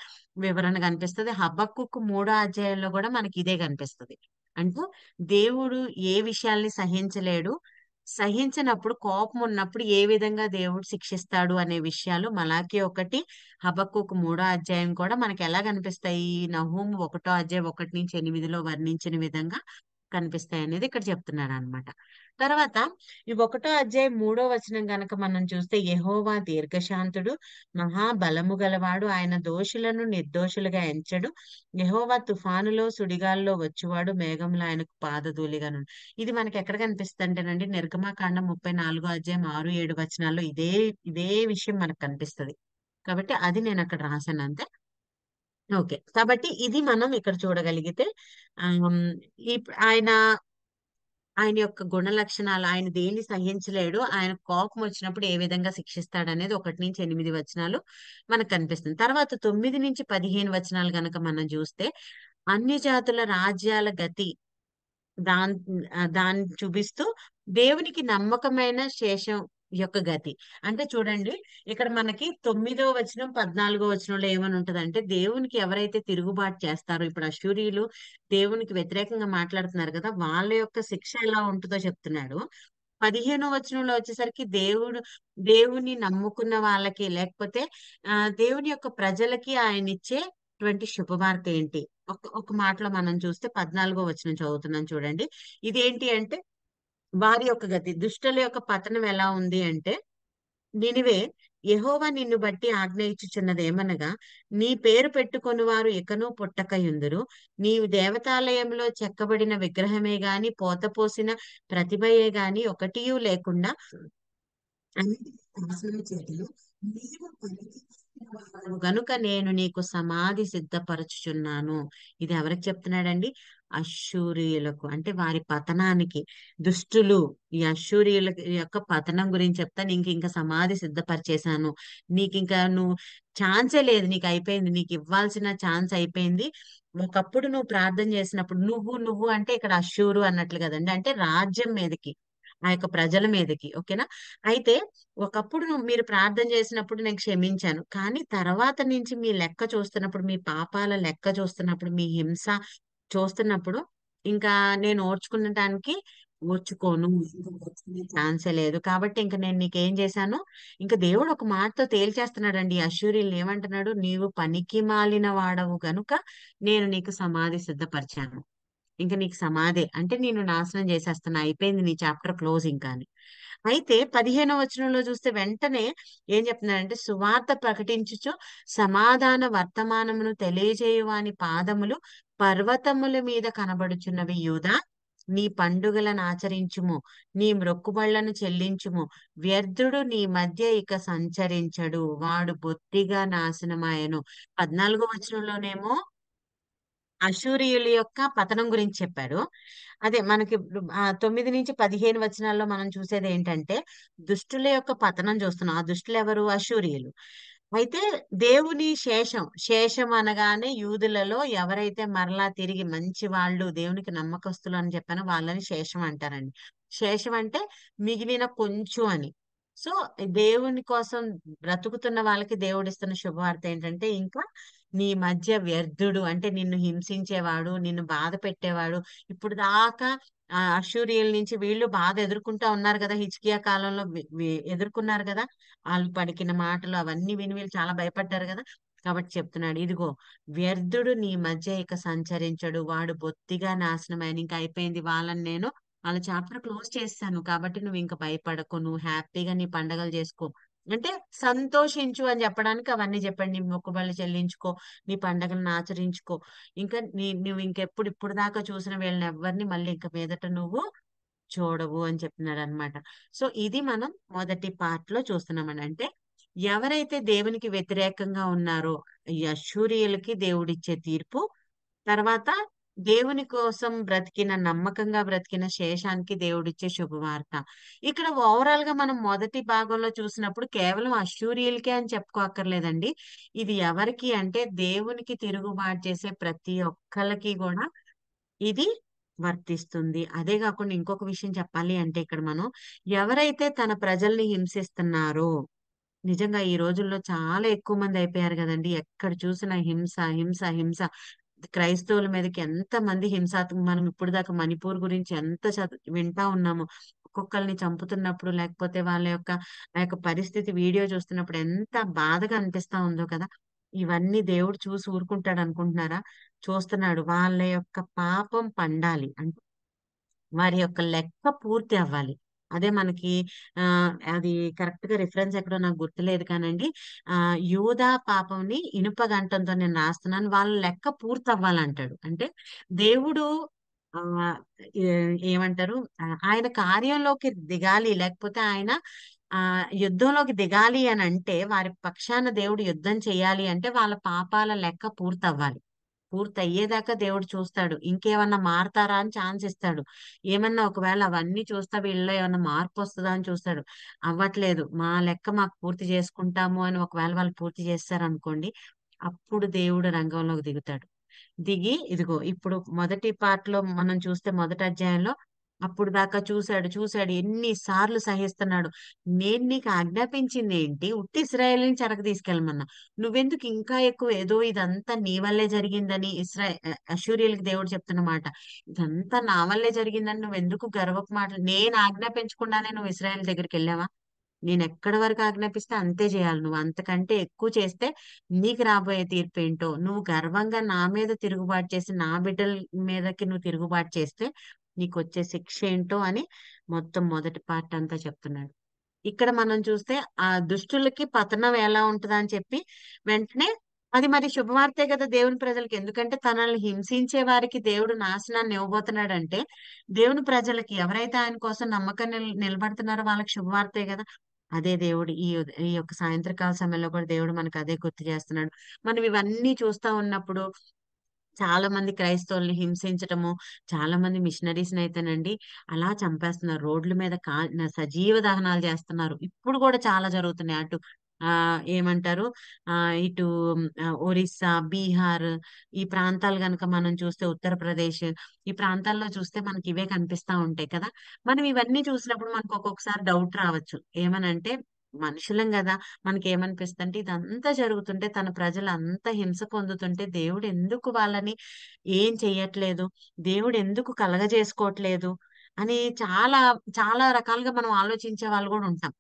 వివరణ కనిపిస్తుంది హబ్బక్కు మూడో అధ్యాయంలో కూడా మనకి ఇదే కనిపిస్తుంది అంటూ దేవుడు ఏ విషయాల్ని సహించలేడు సహించినప్పుడు కోపం ఉన్నప్పుడు ఏ విధంగా దేవుడు శిక్షిస్తాడు అనే విషయాలు మలాకి ఒకటి హబక్కుకు మూడో అధ్యాయం కూడా మనకి ఎలా కనిపిస్తాయి నహూం ఒకటో అధ్యాయం ఒకటి నుంచి ఎనిమిదిలో వర్ణించిన విధంగా కనిపిస్తాయి అనేది ఇక్కడ చెప్తున్నాడు అనమాట తర్వాత ఈ ఒకటో అధ్యాయం మూడో వచనం గనక మనం చూస్తే యహోవా దీర్ఘశాంతుడు మహాబలము గలవాడు ఆయన దోషులను నిర్దోషులుగా ఎంచడు యహోవా తుఫానులో సుడిగాల్లో వచ్చేవాడు మేఘంలో ఆయనకు పాదధూలిగాను ఇది మనకి ఎక్కడ కనిపిస్తుంది అంటేనండి నిర్గమాకాండ ముప్పై నాలుగో అధ్యాయం ఆరు ఏడు వచనాల్లో ఇదే ఇదే విషయం మనకు కనిపిస్తుంది కాబట్టి అది నేను అక్కడ రాశాను అంతే ఓకే. కాబట్టి ఇది మనం ఇక్కడ చూడగలిగితే ఆయన ఆయన యొక్క గుణ లక్షణాలు, ఆయన దేన్ని సహించలేడు, ఆయన కోపం వచ్చినప్పుడు ఏ విధంగా శిక్షిస్తాడనేది నుంచి ఎనిమిది వచనాలు మనకు కనిపిస్తుంది. తర్వాత తొమ్మిది నుంచి పదిహేను వచనాలు గనక మనం చూస్తే అన్య జాతుల రాజ్యాల గతి దాన్ దాన్ని చూపిస్తూ దేవునికి నమ్మకమైన శేషం యొక్క గతి అంటే చూడండి ఇక్కడ మనకి తొమ్మిదో వచనం పద్నాలుగో వచనంలో ఏమని ఉంటది అంటే దేవునికి ఎవరైతే తిరుగుబాటు చేస్తారో ఇప్పుడు అశ్వర్యులు దేవునికి వ్యతిరేకంగా మాట్లాడుతున్నారు కదా వాళ్ళ యొక్క శిక్ష ఎలా ఉంటుందో చెప్తున్నాడు పదిహేనో వచనంలో వచ్చేసరికి దేవుడు దేవుని నమ్ముకున్న వాళ్ళకి లేకపోతే ఆ దేవుని యొక్క ప్రజలకి ఆయన ఇచ్చే శుభవార్త ఏంటి ఒక ఒక మాటలో మనం చూస్తే పద్నాలుగో వచనం చదువుతున్నాం చూడండి ఇదేంటి అంటే వారి యొక్క గతి దుష్టుల యొక్క పతనం ఎలా ఉంది అంటే నినివే యహోవా నిన్ను బట్టి ఆజ్ఞ ఏమనగా నీ పేరు పెట్టుకుని వారు ఇకనూ పుట్టకయుందురు నీ దేవతాలయంలో చెక్కబడిన విగ్రహమే గాని పోతపోసిన ప్రతిభయే గాని ఒకటియూ లేకుండా గనుక నేను నీకు సమాధి సిద్ధపరచుచున్నాను ఇది ఎవరికి చెప్తున్నాడండి అశూరియులకు అంటే వారి పతనానికి దుష్టులు ఈ అశూరియుల యొక్క పతనం గురించి చెప్తా నీకు ఇంకా సమాధి సిద్ధపరిచేశాను నీకు ఇంకా నువ్వు ఛాన్సే లేదు నీకు అయిపోయింది నీకు ఇవ్వాల్సిన ఛాన్స్ అయిపోయింది ఒకప్పుడు నువ్వు ప్రార్థన చేసినప్పుడు నువ్వు నువ్వు అంటే ఇక్కడ అశూరు అన్నట్లు కదండి అంటే రాజ్యం మీదకి ఆ యొక్క ప్రజల మీదకి ఓకేనా అయితే ఒకప్పుడు మీరు ప్రార్థన చేసినప్పుడు నేను క్షమించాను కానీ తర్వాత నుంచి మీ లెక్క చూస్తున్నప్పుడు మీ పాపాల లెక్క చూస్తున్నప్పుడు మీ హింస చూస్తున్నప్పుడు ఇంకా నేను ఓర్చుకునటానికి ఓర్చుకోను ఇంకా ఓర్చుకునే లేదు కాబట్టి ఇంకా నేను నీకు ఏం చేశాను ఇంకా దేవుడు ఒక మాటతో తేల్చేస్తున్నాడండి అశ్యూరిల్ని ఏమంటున్నాడు నీవు పనికి మాలిన వాడవు గనుక నేను నీకు సమాధి సిద్ధపరిచాను ఇంకా నీకు సమాధి అంటే నేను నాశనం చేసేస్తున్నా అయిపోయింది నీ చాప్టర్ క్లోజ్ ఇంకా అని అయితే పదిహేనో వచనంలో చూస్తే వెంటనే ఏం చెప్తున్నారంటే సువార్త ప్రకటించుచు సమాధాన వర్తమానమును తెలియజేయువాని పాదములు పర్వతముల మీద కనబడుచున్నవి యూదా నీ పండుగలను ఆచరించుము నీ మ్రొక్కుబళ్లను చెల్లించుము వ్యర్థుడు నీ మధ్య ఇక సంచరించడు వాడు బొత్తిగా నాశనమాయను పద్నాలుగో వచనంలోనేమో అశూరియుల యొక్క పతనం గురించి చెప్పాడు అదే మనకి తొమ్మిది నుంచి పదిహేను వచనాల్లో మనం చూసేది ఏంటంటే దుష్టుల యొక్క పతనం చూస్తున్నాం ఆ దుష్టులు ఎవరు అశూరియులు అయితే దేవుని శేషం శేషం అనగానే యూదులలో ఎవరైతే మరలా తిరిగి మంచి వాళ్ళు దేవునికి నమ్మకస్తులు అని చెప్పానో వాళ్ళని శేషం అంటారండి శేషం అంటే మిగిలిన కొంచెం అని సో దేవుని కోసం బ్రతుకుతున్న వాళ్ళకి దేవుడిస్తున్న శుభవార్త ఏంటంటే ఇంకా నీ మధ్య వ్యర్థుడు అంటే నిన్ను హింసించేవాడు నిన్ను బాధ పెట్టేవాడు ఇప్పుడు దాకా అషూరియల్ నుంచి వీళ్ళు బాగా ఎదుర్కొంటా ఉన్నారు కదా హిచ్కియా కాలంలో ఎదుర్కొన్నారు కదా వాళ్ళు పడికిన మాటలు అవన్నీ విని వీళ్ళు చాలా భయపడ్డారు కదా కాబట్టి చెప్తున్నాడు ఇదిగో వ్యర్థుడు నీ మధ్య ఇక సంచరించడు వాడు బొత్తిగా నాశనమైన ఇంకా అయిపోయింది వాళ్ళని నేను వాళ్ళ చాప్టర్ క్లోజ్ చేస్తాను కాబట్టి నువ్వు ఇంకా భయపడకు నువ్వు హ్యాపీగా నీ పండగలు చేసుకో అంటే సంతోషించు అని చెప్పడానికి అవన్నీ చెప్పండి నీ మొక్కుబళ్ళు చెల్లించుకో నీ పండగలను ఆచరించుకో ఇంకా నీ నువ్వు ఇంకెప్పుడు ఇప్పుడు దాకా చూసిన వీళ్ళని ఎవరిని మళ్ళీ ఇంకా మీదట నువ్వు చూడవు అని చెప్తున్నాడు అనమాట సో ఇది మనం మొదటి పార్ట్ లో చూస్తున్నామని అంటే ఎవరైతే దేవునికి వ్యతిరేకంగా ఉన్నారో అశూరియులకి దేవుడిచ్చే తీర్పు తర్వాత దేవుని కోసం బ్రతికిన నమ్మకంగా బ్రతికిన శేషానికి దేవుడిచ్చే శుభవార్త ఇక్కడ ఓవరాల్ గా మనం మొదటి భాగంలో చూసినప్పుడు కేవలం అశ్చూర్యులకే అని చెప్పుకోక్కర్లేదండి ఇది ఎవరికి అంటే దేవునికి తిరుగుబాటు చేసే ప్రతి ఒక్కరికి కూడా ఇది వర్తిస్తుంది అదే కాకుండా ఇంకొక విషయం చెప్పాలి అంటే ఇక్కడ మనం ఎవరైతే తన ప్రజల్ని హింసిస్తున్నారో నిజంగా ఈ రోజుల్లో చాలా ఎక్కువ మంది అయిపోయారు కదండి ఎక్కడ చూసిన హింస హింస హింస క్రైస్తవుల మీదకి ఎంత మంది హింసాత్మక మనం ఇప్పుడు దాకా మణిపూర్ గురించి ఎంత వింటా ఉన్నాము ఒక్కొక్కరిని చంపుతున్నప్పుడు లేకపోతే వాళ్ళ యొక్క ఆ యొక్క పరిస్థితి వీడియో చూస్తున్నప్పుడు ఎంత బాధగా అనిపిస్తా ఉందో కదా ఇవన్నీ దేవుడు చూసి ఊరుకుంటాడు అనుకుంటున్నారా చూస్తున్నాడు వాళ్ళ యొక్క పాపం పండాలి అంటే వారి యొక్క లెక్క పూర్తి అవ్వాలి అదే మనకి ఆ అది కరెక్ట్ గా రిఫరెన్స్ ఎక్కడో నాకు గుర్తులేదు కానండి ఆ యూదా పాపంని ఇనుప గంటంతో నేను రాస్తున్నాను వాళ్ళ లెక్క పూర్తవ్వాలంటాడు అంటే దేవుడు ఆ ఏమంటారు ఆయన కార్యంలోకి దిగాలి లేకపోతే ఆయన ఆ యుద్ధంలోకి దిగాలి అని అంటే వారి పక్షాన దేవుడు యుద్ధం చేయాలి అంటే వాళ్ళ పాపాల లెక్క పూర్తవ్వాలి పూర్తి అయ్యేదాకా దేవుడు చూస్తాడు ఇంకేమన్నా మారతారా అని ఛాన్స్ ఇస్తాడు ఏమన్నా ఒకవేళ అవన్నీ చూస్తా వీళ్ళలో ఏమన్నా మార్పు వస్తుందా అని చూస్తాడు అవ్వట్లేదు మా లెక్క మాకు పూర్తి చేసుకుంటాము అని ఒకవేళ వాళ్ళు పూర్తి చేస్తారనుకోండి అప్పుడు దేవుడు రంగంలోకి దిగుతాడు దిగి ఇదిగో ఇప్పుడు మొదటి పార్ట్ లో మనం చూస్తే మొదటి అధ్యాయంలో అప్పుడు దాకా చూశాడు చూశాడు ఎన్నిసార్లు సహిస్తున్నాడు నేను నీకు ఆజ్ఞాపించింది ఏంటి ఉట్టి ఇస్రాయేల్ని చెరక తీసుకెళ్ళమన్నా నువ్వెందుకు ఇంకా ఎక్కువ ఏదో ఇదంతా నీ వల్లే జరిగిందని ఇస్రా అశూర్యులకి దేవుడు చెప్తున్నమాట ఇదంతా నా వల్లే జరిగిందని నువ్వు ఎందుకు గర్వపు మాట నేను ఆజ్ఞాపించకుండానే నువ్వు ఇస్రాయల్ దగ్గరికి వెళ్ళావా నేను ఎక్కడి వరకు ఆజ్ఞాపిస్తే అంతే చేయాలి నువ్వు అంతకంటే ఎక్కువ చేస్తే నీకు రాబోయే తీర్పు ఏంటో నువ్వు గర్వంగా నా మీద తిరుగుబాటు చేసి నా బిడ్డల మీదకి నువ్వు తిరుగుబాటు చేస్తే నీకు వచ్చే శిక్ష ఏంటో అని మొత్తం మొదటి పార్ట్ అంతా చెప్తున్నాడు ఇక్కడ మనం చూస్తే ఆ దుష్టులకి పతనం ఎలా ఉంటుందా అని చెప్పి వెంటనే అది మరి శుభవార్తే కదా దేవుని ప్రజలకి ఎందుకంటే తనల్ని హింసించే వారికి దేవుడు నాశనాన్ని ఇవ్వబోతున్నాడు అంటే దేవుని ప్రజలకి ఎవరైతే ఆయన కోసం నమ్మకం నిలబడుతున్నారో వాళ్ళకి శుభవార్తే కదా అదే దేవుడు ఈ ఈ యొక్క సాయంత్రకాల సమయంలో కూడా దేవుడు మనకు అదే గుర్తు చేస్తున్నాడు మనం ఇవన్నీ చూస్తా ఉన్నప్పుడు చాలా మంది క్రైస్తవుల్ని హింసించటము చాలా మంది మిషనరీస్ అయితేనండి అలా చంపేస్తున్నారు రోడ్ల మీద కా సజీవ దహనాలు చేస్తున్నారు ఇప్పుడు కూడా చాలా జరుగుతున్నాయి అటు ఆ ఏమంటారు ఆ ఇటు ఒరిస్సా బీహార్ ఈ ప్రాంతాలు కనుక మనం చూస్తే ఉత్తరప్రదేశ్ ఈ ప్రాంతాల్లో చూస్తే మనకి ఇవే కనిపిస్తా ఉంటాయి కదా మనం ఇవన్నీ చూసినప్పుడు మనకు ఒక్కొక్కసారి డౌట్ రావచ్చు ఏమనంటే మనుషులం కదా మనకి ఏమనిపిస్తుంది అంటే ఇదంతా జరుగుతుంటే తన ప్రజలు అంత హింస పొందుతుంటే దేవుడు ఎందుకు వాళ్ళని ఏం చెయ్యట్లేదు దేవుడు ఎందుకు కలగజేసుకోవట్లేదు అని చాలా చాలా రకాలుగా మనం ఆలోచించే వాళ్ళు కూడా ఉంటాం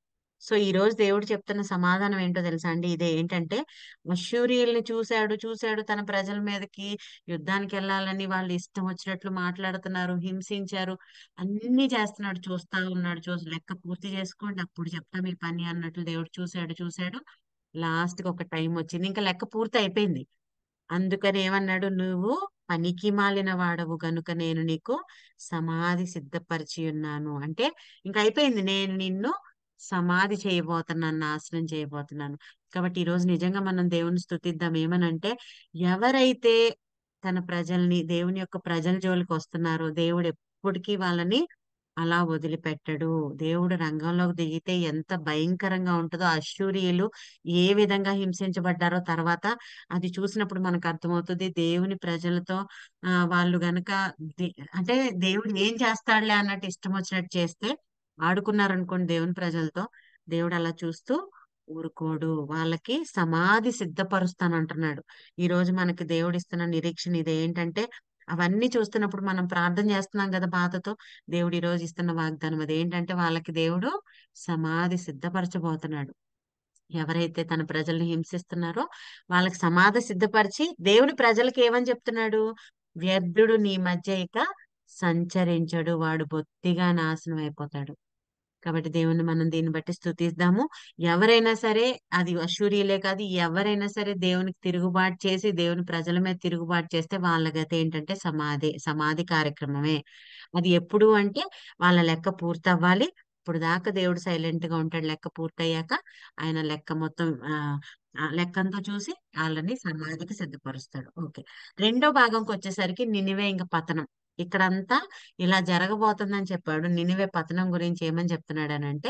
సో ఈ రోజు దేవుడు చెప్తున్న సమాధానం ఏంటో తెలుసా అండి ఇదే ఏంటంటే అశ్యూరియల్ని చూశాడు చూశాడు తన ప్రజల మీదకి యుద్ధానికి వెళ్ళాలని వాళ్ళు ఇష్టం వచ్చినట్లు మాట్లాడుతున్నారు హింసించారు అన్ని చేస్తున్నాడు చూస్తా ఉన్నాడు చూసి లెక్క పూర్తి చేసుకోండి అప్పుడు చెప్తా మీ పని అన్నట్లు దేవుడు చూశాడు చూశాడు లాస్ట్ కి ఒక టైం వచ్చింది ఇంకా లెక్క పూర్తి అయిపోయింది అందుకని ఏమన్నాడు నువ్వు పనికి మాలిన వాడవు గనుక నేను నీకు సమాధి సిద్ధపరిచి ఉన్నాను అంటే ఇంకా అయిపోయింది నేను నిన్ను సమాధి చేయబోతున్నాను నాశనం చేయబోతున్నాను కాబట్టి ఈ రోజు నిజంగా మనం దేవుని స్థుతిద్దాం ఏమనంటే ఎవరైతే తన ప్రజల్ని దేవుని యొక్క ప్రజల జోలికి వస్తున్నారో దేవుడు ఎప్పటికీ వాళ్ళని అలా వదిలిపెట్టడు దేవుడు రంగంలోకి దిగితే ఎంత భయంకరంగా ఉంటుందో అశూరియులు ఏ విధంగా హింసించబడ్డారో తర్వాత అది చూసినప్పుడు మనకు అర్థమవుతుంది దేవుని ప్రజలతో వాళ్ళు గనక అంటే దేవుడు ఏం చేస్తాడులే అన్నట్టు ఇష్టం వచ్చినట్టు చేస్తే ఆడుకున్నారనుకోండి దేవుని ప్రజలతో దేవుడు అలా చూస్తూ ఊరుకోడు వాళ్ళకి సమాధి సిద్ధపరుస్తాను అంటున్నాడు ఈ రోజు మనకి దేవుడు ఇస్తున్న నిరీక్షణ ఇది ఏంటంటే అవన్నీ చూస్తున్నప్పుడు మనం ప్రార్థన చేస్తున్నాం కదా బాధతో దేవుడు ఈ రోజు ఇస్తున్న వాగ్దానం అది ఏంటంటే వాళ్ళకి దేవుడు సమాధి సిద్ధపరచబోతున్నాడు ఎవరైతే తన ప్రజల్ని హింసిస్తున్నారో వాళ్ళకి సమాధి సిద్ధపరిచి దేవుని ప్రజలకి ఏమని చెప్తున్నాడు వ్యర్థుడు నీ మధ్య ఇక సంచరించడు వాడు బొత్తిగా నాశనం అయిపోతాడు కాబట్టి దేవుని మనం దీన్ని బట్టి స్థుతిస్తాము ఎవరైనా సరే అది అశూర్యులే కాదు ఎవరైనా సరే దేవునికి తిరుగుబాటు చేసి దేవుని ప్రజల మీద తిరుగుబాటు చేస్తే వాళ్ళ గత ఏంటంటే సమాధి సమాధి కార్యక్రమమే అది ఎప్పుడు అంటే వాళ్ళ లెక్క పూర్తవ్వాలి ఇప్పుడు దాకా దేవుడు సైలెంట్ గా ఉంటాడు లెక్క పూర్తయ్యాక ఆయన లెక్క మొత్తం లెక్కంతో చూసి వాళ్ళని సమాధికి సిద్ధపరుస్తాడు ఓకే రెండో భాగంకి వచ్చేసరికి నినివే ఇంకా పతనం ఇక్కడంతా ఇలా జరగబోతుందని చెప్పాడు నినివే పతనం గురించి ఏమని చెప్తున్నాడు అని అంటే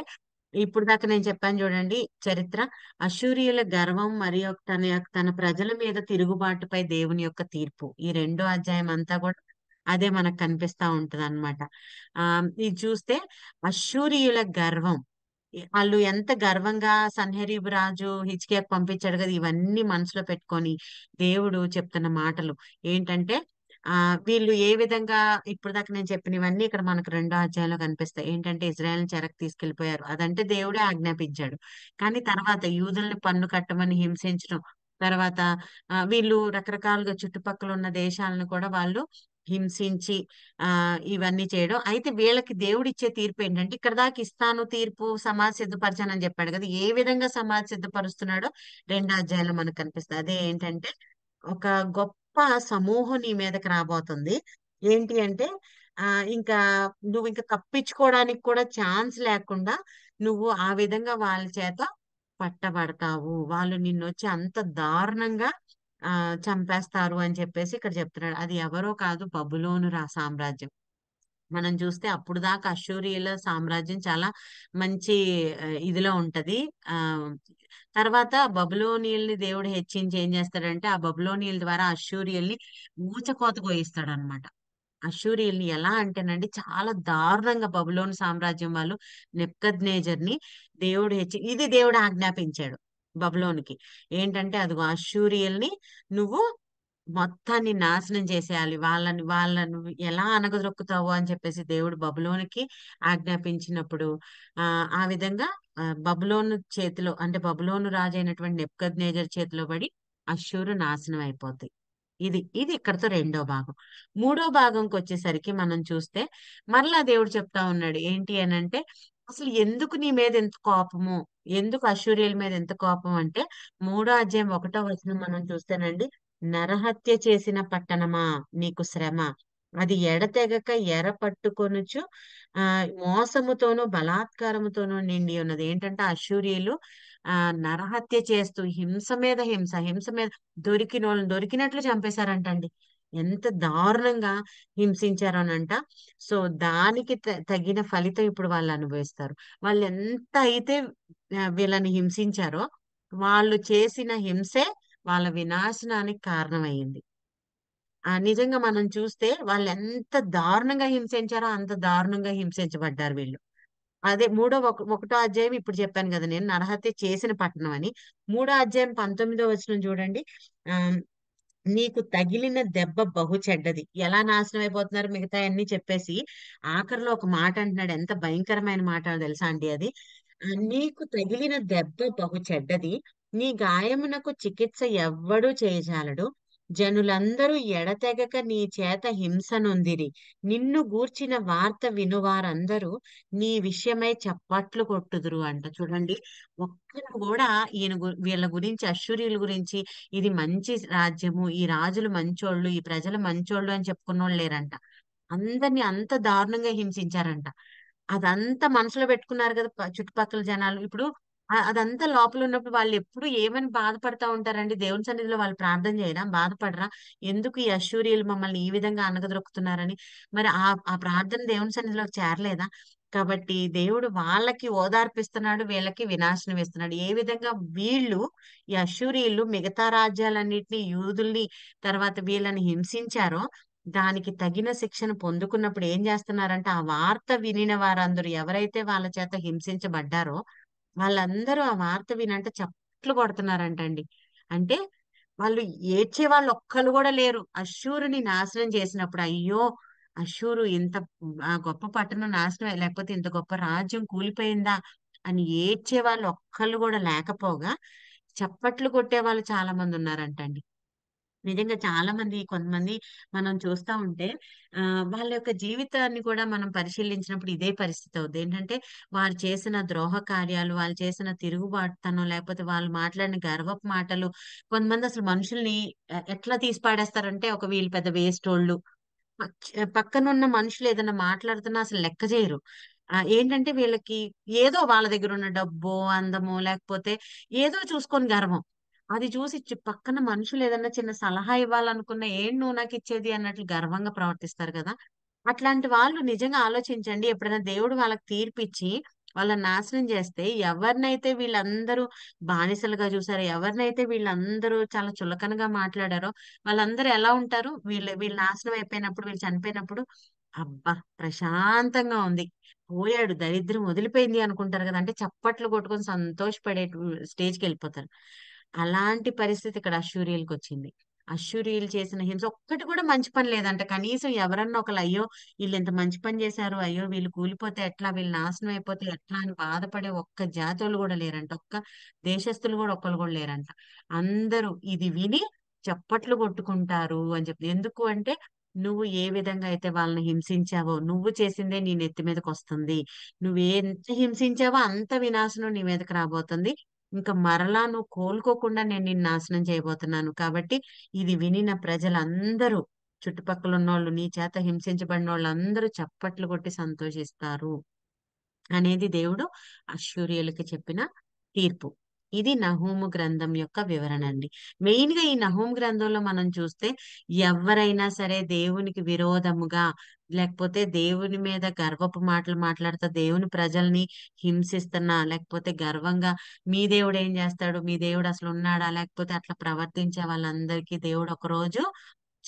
ఇప్పుడు దాకా నేను చెప్పాను చూడండి చరిత్ర అశూరియుల గర్వం మరియు తన తన ప్రజల మీద తిరుగుబాటుపై దేవుని యొక్క తీర్పు ఈ రెండో అధ్యాయం అంతా కూడా అదే మనకు కనిపిస్తా ఉంటది అనమాట ఆ ఇది చూస్తే అశూరియుల గర్వం వాళ్ళు ఎంత గర్వంగా సన్హరీబు రాజు హిచ్కియాకు పంపించాడు కదా ఇవన్నీ మనసులో పెట్టుకొని దేవుడు చెప్తున్న మాటలు ఏంటంటే ఆ వీళ్ళు ఏ విధంగా ఇప్పుడు దాకా నేను చెప్పినవన్నీ ఇక్కడ మనకు రెండో అధ్యాయంలో కనిపిస్తాయి ఏంటంటే ఇజ్రాయెల్ చెరకు తీసుకెళ్లిపోయారు అదంటే దేవుడే ఆజ్ఞాపించాడు కానీ తర్వాత యూదుల్ని పన్ను కట్టమని హింసించడం తర్వాత వీళ్ళు రకరకాలుగా చుట్టుపక్కల ఉన్న దేశాలను కూడా వాళ్ళు హింసించి ఆ ఇవన్నీ చేయడం అయితే వీళ్ళకి దేవుడు ఇచ్చే తీర్పు ఏంటంటే ఇక్కడ దాకా ఇస్తాను తీర్పు సమాజ్ సిద్ధపరచానని చెప్పాడు కదా ఏ విధంగా సమాజ్ సిద్ధపరుస్తున్నాడో రెండో అధ్యాయంలో మనకు కనిపిస్తుంది అదే ఏంటంటే ఒక గొప్ప గొప్ప సమూహం నీ మీదకి రాబోతుంది ఏంటి అంటే ఆ ఇంకా నువ్వు ఇంకా తప్పించుకోవడానికి కూడా ఛాన్స్ లేకుండా నువ్వు ఆ విధంగా వాళ్ళ చేత పట్టబడతావు వాళ్ళు నిన్ను వచ్చి అంత దారుణంగా ఆ చంపేస్తారు అని చెప్పేసి ఇక్కడ చెప్తున్నాడు అది ఎవరో కాదు బబులోను రా సామ్రాజ్యం మనం చూస్తే అప్పుడు దాకా అశూరియుల సామ్రాజ్యం చాలా మంచి ఇదిలో ఉంటది ఆ తర్వాత బబులోనియల్ని దేవుడు హెచ్చించి ఏం చేస్తాడంటే ఆ బబులోనియల్ ద్వారా అశూరియల్ని ఊచకోత కోయిస్తాడు అనమాట అశూరియల్ని ఎలా అంటేనండి చాలా దారుణంగా బబులోని సామ్రాజ్యం వాళ్ళు నెప్కద్నేజర్ ని దేవుడు హెచ్చి ఇది దేవుడు ఆజ్ఞాపించాడు బబులోనికి ఏంటంటే అది అశూరియల్ని నువ్వు మొత్తాన్ని నాశనం చేసేయాలి వాళ్ళని వాళ్ళను ఎలా అనగదొక్కుతావు అని చెప్పేసి దేవుడు బబులోనికి ఆజ్ఞాపించినప్పుడు ఆ ఆ విధంగా బబులోను చేతిలో అంటే బబులోను రాజు అయినటువంటి నెప్కద్ నేజర్ చేతిలో పడి అశ్షూరు నాశనం అయిపోతాయి ఇది ఇది ఇక్కడతో రెండో భాగం మూడో భాగంకి వచ్చేసరికి మనం చూస్తే మరలా దేవుడు చెప్తా ఉన్నాడు ఏంటి అని అంటే అసలు ఎందుకు నీ మీద ఎంత కోపము ఎందుకు అశ్వర్యుల మీద ఎంత కోపం అంటే మూడో అధ్యాయం ఒకటో వచ్చిన మనం చూస్తేనండి నరహత్య చేసిన పట్టణమా నీకు శ్రమ అది ఎడతెగక ఎర పట్టుకొనుచు ఆ మోసముతోనూ బలాత్కారముతోనూ నిండి ఉన్నది ఏంటంటే అశూరియులు ఆ నరహత్య చేస్తూ హింస మీద హింస హింస మీద దొరికిన వాళ్ళని దొరికినట్లు చంపేశారంటండి ఎంత దారుణంగా హింసించారోనంట సో దానికి తగిన ఫలితం ఇప్పుడు వాళ్ళు అనుభవిస్తారు వాళ్ళు ఎంత అయితే వీళ్ళని హింసించారో వాళ్ళు చేసిన హింసే వాళ్ళ వినాశనానికి కారణమైంది ఆ నిజంగా మనం చూస్తే వాళ్ళు ఎంత దారుణంగా హింసించారో అంత దారుణంగా హింసించబడ్డారు వీళ్ళు అదే మూడో ఒకటో అధ్యాయం ఇప్పుడు చెప్పాను కదా నేను నరహత్య చేసిన పట్టణం అని మూడో అధ్యాయం పంతొమ్మిదో వచ్చిన చూడండి ఆ నీకు తగిలిన దెబ్బ బహు చెడ్డది ఎలా నాశనం అయిపోతున్నారు మిగతా అన్ని చెప్పేసి ఆఖరిలో ఒక మాట అంటున్నాడు ఎంత భయంకరమైన మాట తెలుసా అండి అది నీకు తగిలిన దెబ్బ బహు చెడ్డది నీ గాయమునకు చికిత్స ఎవ్వడూ చేయజాలడు జనులందరూ ఎడతెగక నీ చేత హింసనొందిరి నిన్ను గూర్చిన వార్త వినువారందరూ నీ విషయమై చప్పట్లు కొట్టుదురు అంట చూడండి ఒక్కరు కూడా ఈయన వీళ్ళ గురించి అశ్వర్యుల గురించి ఇది మంచి రాజ్యము ఈ రాజులు మంచోళ్ళు ఈ ప్రజలు మంచోళ్ళు అని చెప్పుకున్నోళ్ళు లేరంట అందరినీ అంత దారుణంగా హింసించారంట అదంతా మనసులో పెట్టుకున్నారు కదా చుట్టుపక్కల జనాలు ఇప్పుడు అదంతా లోపల ఉన్నప్పుడు వాళ్ళు ఎప్పుడు ఏమని బాధపడతా ఉంటారండి? దేవుని సన్నిధిలో వాళ్ళు ప్రార్థన చేయరా? బాధపడరా? ఎందుకు ఈ అష్షూరీయులు మమ్మల్ని ఈ విధంగా అణగదొక్కుతున్నారని? మరి ఆ ఆ ప్రార్థన దేవుని సన్నిధిలో చేరలేదా? కాబట్టి దేవుడు వాళ్ళకి ఓదార్పిస్తున్నాడు. వీళ్ళకి వినాశనం ఇస్తున్నాడు. ఏ విధంగా వీళ్ళు ఈ అష్షూరీయులు మిగతా రాజ్యాలన్నిటిని, యూదుల్ని తర్వాత వీళ్ళని హింసించారో, దానికి తగిన శిక్షణ పొందుకున్నప్పుడు ఏం చేస్తున్నారంటే ఆ వార్త వినిన వారందరూ ఎవరైతే వాళ్ళ చేత హింసించబడ్డారో వాళ్ళందరూ ఆ వార్త వినంటే చప్పట్లు కొడుతున్నారంటండి అంటే వాళ్ళు ఏడ్చే వాళ్ళు ఒక్కరు కూడా లేరు అశ్షూరుని నాశనం చేసినప్పుడు అయ్యో అశ్షూరు ఇంత గొప్ప పట్టణం నాశనం లేకపోతే ఇంత గొప్ప రాజ్యం కూలిపోయిందా అని ఏడ్చే వాళ్ళు ఒక్కళ్ళు కూడా లేకపోగా చప్పట్లు కొట్టే వాళ్ళు చాలా మంది ఉన్నారంటండి నిజంగా చాలా మంది కొంతమంది మనం చూస్తా ఉంటే ఆ, వాళ్ళ యొక్క జీవితాన్ని కూడా మనం పరిశీలించినప్పుడు ఇదే పరిస్థితి అవుద్ది ఏంటంటే వారు చేసిన ద్రోహ కార్యాలు వాళ్ళు చేసిన తిరుగుబాటుతనం లేకపోతే వాళ్ళు మాట్లాడిన గర్వపు మాటలు కొంతమంది అసలు మనుషుల్ని ఎట్లా తీసి పాడేస్తారంటే ఒక వీళ్ళు పెద్ద వేస్ట్ వాళ్ళు పక్కనున్న మనుషులు ఏదైనా మాట్లాడుతున్నా అసలు లెక్క చేయరు ఆ, ఏంటంటే వీళ్ళకి ఏదో వాళ్ళ దగ్గర ఉన్న డబ్బో అందమో లేకపోతే ఏదో చూసుకొని గర్వం అది చూసి పక్కన మనుషులు ఏదన్నా చిన్న సలహా ఇవ్వాలనుకున్న ఏం నువ్వు నాకు ఇచ్చేది అన్నట్లు గర్వంగా ప్రవర్తిస్తారు కదా అట్లాంటి వాళ్ళు నిజంగా ఆలోచించండి ఎప్పుడైనా దేవుడు వాళ్ళకి తీర్పిచ్చి వాళ్ళ నాశనం చేస్తే ఎవరినైతే వీళ్ళందరూ బానిసలుగా చూసారో ఎవరినైతే వీళ్ళందరూ చాలా చులకనగా మాట్లాడారో వాళ్ళందరూ ఎలా ఉంటారు వీళ్ళు వీళ్ళు నాశనం అయిపోయినప్పుడు వీళ్ళు చనిపోయినప్పుడు అబ్బా ప్రశాంతంగా ఉంది పోయాడు దరిద్రం వదిలిపోయింది అనుకుంటారు కదా అంటే చప్పట్లు కొట్టుకొని సంతోషపడే స్టేజ్కి వెళ్ళిపోతారు అలాంటి పరిస్థితి ఇక్కడ అశ్యూరియలకు వచ్చింది అశ్యూరియులు చేసిన హింస ఒక్కటి కూడా మంచి పని లేదంట కనీసం ఎవరన్నా ఒకళ్ళు అయ్యో వీళ్ళు ఇంత మంచి పని చేశారు అయ్యో వీళ్ళు కూలిపోతే ఎట్లా వీళ్ళు నాశనం అయిపోతే ఎట్లా అని బాధపడే ఒక్క జాతులు కూడా లేరంట ఒక్క దేశస్తులు కూడా ఒక్కరు కూడా లేరంట అందరూ ఇది విని చప్పట్లు కొట్టుకుంటారు అని చెప్పి ఎందుకు అంటే నువ్వు ఏ విధంగా అయితే వాళ్ళని హింసించావో నువ్వు చేసిందే నీ నెత్తి మీదకి వస్తుంది నువ్వు ఎంత హింసించావో అంత వినాశనం నీ మీదకి రాబోతుంది ఇంకా మరలా నువ్వు కోలుకోకుండా నేను నిన్ను నాశనం చేయబోతున్నాను కాబట్టి ఇది వినిన ప్రజలందరూ చుట్టుపక్కల ఉన్నోళ్ళు నీ చేత హింసించబడిన వాళ్ళందరూ చప్పట్లు కొట్టి సంతోషిస్తారు అనేది దేవుడు అశ్యూర్యులకి చెప్పిన తీర్పు ఇది నహోము గ్రంథం యొక్క వివరణ అండి మెయిన్ గా ఈ నహోం గ్రంథంలో మనం చూస్తే ఎవరైనా సరే దేవునికి విరోధముగా లేకపోతే దేవుని మీద గర్వపు మాటలు మాట్లాడుతూ దేవుని ప్రజల్ని హింసిస్తున్నా లేకపోతే గర్వంగా మీ దేవుడు ఏం చేస్తాడు మీ దేవుడు అసలు ఉన్నాడా లేకపోతే అట్లా ప్రవర్తించే వాళ్ళందరికీ దేవుడు ఒక రోజు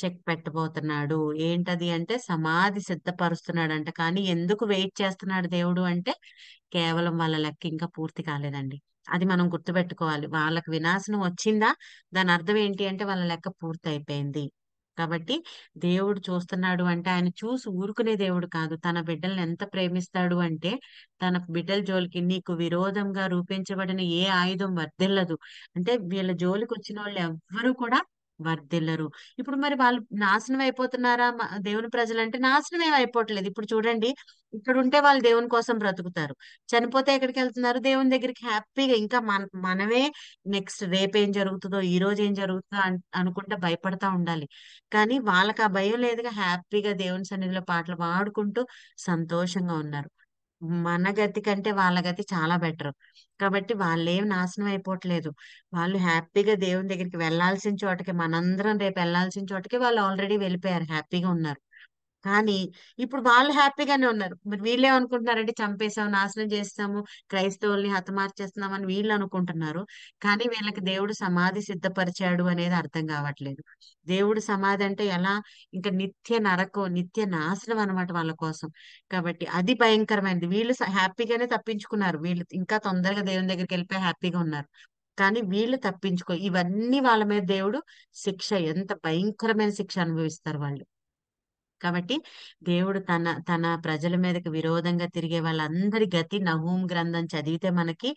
చెక్ పెట్టబోతున్నాడు ఏంటది అంటే సమాధి సిద్ధపరుస్తున్నాడు అంట కానీ ఎందుకు వెయిట్ చేస్తున్నాడు దేవుడు అంటే కేవలం వాళ్ళ లెక్క ఇంకా పూర్తి కాలేదండి అది మనం గుర్తుపెట్టుకోవాలి వాళ్ళకి వినాశనం వచ్చిందా దాని అర్థం ఏంటి అంటే వాళ్ళ లెక్క పూర్తయిపోయింది కాబట్టి దేవుడు చూస్తున్నాడు అంటే ఆయన చూసి ఊరుకునే దేవుడు కాదు తన బిడ్డలను ఎంత ప్రేమిస్తాడు అంటే తన బిడ్డల జోలికి నీకు విరోధంగా రూపించబడిన ఏ ఆయుధం వర్దిల్లదు అంటే వీళ్ళ జోలికి వచ్చిన వాళ్ళు ఎవ్వరూ కూడా వర్దిల్లరు ఇప్పుడు మరి వాళ్ళు నాశనం అయిపోతున్నారా దేవుని ప్రజలు అంటే నాశనం ఏమి అయిపోవట్లేదు ఇప్పుడు చూడండి ఇక్కడ ఉంటే వాళ్ళు దేవుని కోసం బ్రతుకుతారు చనిపోతే ఎక్కడికి వెళ్తున్నారు దేవుని దగ్గరికి హ్యాపీగా ఇంకా మన మనమే నెక్స్ట్ రేపు ఏం జరుగుతుందో ఈ రోజు ఏం జరుగుతుందో అనుకుంటే భయపడతా ఉండాలి కానీ వాళ్ళకి ఆ భయం లేదుగా హ్యాపీగా దేవుని సన్నిధిలో పాటలు పాడుకుంటూ సంతోషంగా ఉన్నారు మన గతి కంటే వాళ్ళ గతి చాలా బెటర్. కాబట్టి వాళ్ళేం నాశనం అయిపోవట్లేదు. వాళ్ళు హ్యాపీగా దేవుని దగ్గరికి వెళ్ళాల్సిన చోటకి మనందరం రేపు వెళ్లాల్సిన చోటకి వాళ్ళు ఆల్రెడీ వెళ్ళిపోయారు. హ్యాపీగా ఉన్నారు. కానీ ఇప్పుడు వాళ్ళు హ్యాపీగానే ఉన్నారు మరి వీళ్ళే అనుకుంటున్నారంటే చంపేసాము నాశనం చేస్తాము క్రైస్తవుల్ని హతమార్చేస్తున్నామని వీళ్ళు అనుకుంటున్నారు కానీ వీళ్ళకి దేవుడు సమాధి సిద్ధపరిచాడు అనేది అర్థం కావట్లేదు దేవుడు సమాధి అంటే ఎలా ఇంకా నిత్య నరకం నిత్య నాశనం అనమాట వాళ్ళ కోసం కాబట్టి అది భయంకరమైనది వీళ్ళు హ్యాపీగానే తప్పించుకున్నారు వీళ్ళు ఇంకా తొందరగా దేవుని దగ్గరికి వెళ్ళిపోయి హ్యాపీగా ఉన్నారు కానీ వీళ్ళు తప్పించుకో ఇవన్నీ వాళ్ళ మీద దేవుడు శిక్ష ఎంత భయంకరమైన శిక్ష అనుభవిస్తారు వాళ్ళు కాబట్టి దేవుడు తన తన ప్రజల మీదకి విరోధంగా తిరిగే వాళ్ళందరి గతి నహూం గ్రంథం చదివితే మనకి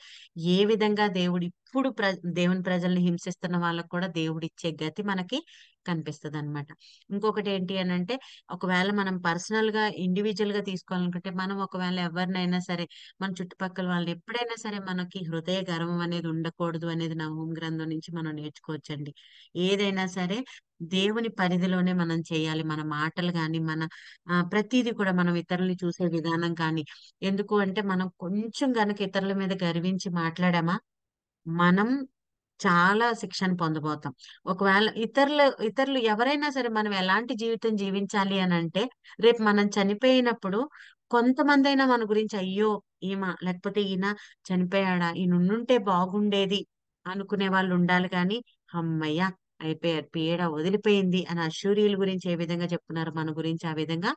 ఏ విధంగా దేవుడు ఇప్పుడు ప్ర దేవుని ప్రజల్ని హింసిస్తున్న వాళ్ళకు కూడా దేవుడు ఇచ్చే గతి మనకి కనిపిస్తుంది అనమాట ఇంకొకటి ఏంటి అని అంటే ఒకవేళ మనం పర్సనల్ గా ఇండివిజువల్ గా తీసుకోవాలనుకుంటే మనం ఒకవేళ ఎవరినైనా సరే మన చుట్టుపక్కల వాళ్ళని ఎప్పుడైనా సరే మనకి హృదయ గర్వం అనేది ఉండకూడదు అనేది నా హోం గ్రంథం నుంచి మనం నేర్చుకోవచ్చండి ఏదైనా సరే దేవుని పరిధిలోనే మనం చేయాలి మన మాటలు కానీ మన ప్రతిదీ కూడా మనం ఇతరుల్ని చూసే విధానం కానీ ఎందుకు అంటే మనం కొంచెం గనక ఇతరుల మీద గర్వించి మాట్లాడామా మనం చాలా శిక్షణ పొందబోతాం ఒకవేళ ఇతరులు ఇతరులు ఎవరైనా సరే మనం ఎలాంటి జీవితం జీవించాలి అని అంటే రేపు మనం చనిపోయినప్పుడు కొంతమంది అయినా మన గురించి అయ్యో ఈమా లేకపోతే ఈయన చనిపోయాడా ఈయన ఉండుంటే బాగుండేది అనుకునే వాళ్ళు ఉండాలి కానీ అమ్మయ్య అయిపోయారు పీడ వదిలిపోయింది అని అశూరియుల గురించి ఏ విధంగా చెప్తున్నారు మన గురించి ఆ విధంగా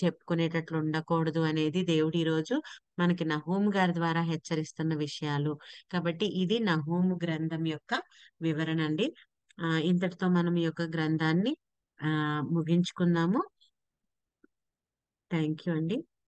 చెప్పుకునేటట్లు ఉండకూడదు అనేది దేవుడు ఈరోజు మనకి హోమ్ గారి ద్వారా హెచ్చరిస్తున్న విషయాలు కాబట్టి ఇది హోమ్ గ్రంథం యొక్క వివరణ అండి ఇంతటితో మనం ఈ యొక్క గ్రంథాన్ని ఆ ముగించుకుందాము థ్యాంక్ యూ అండి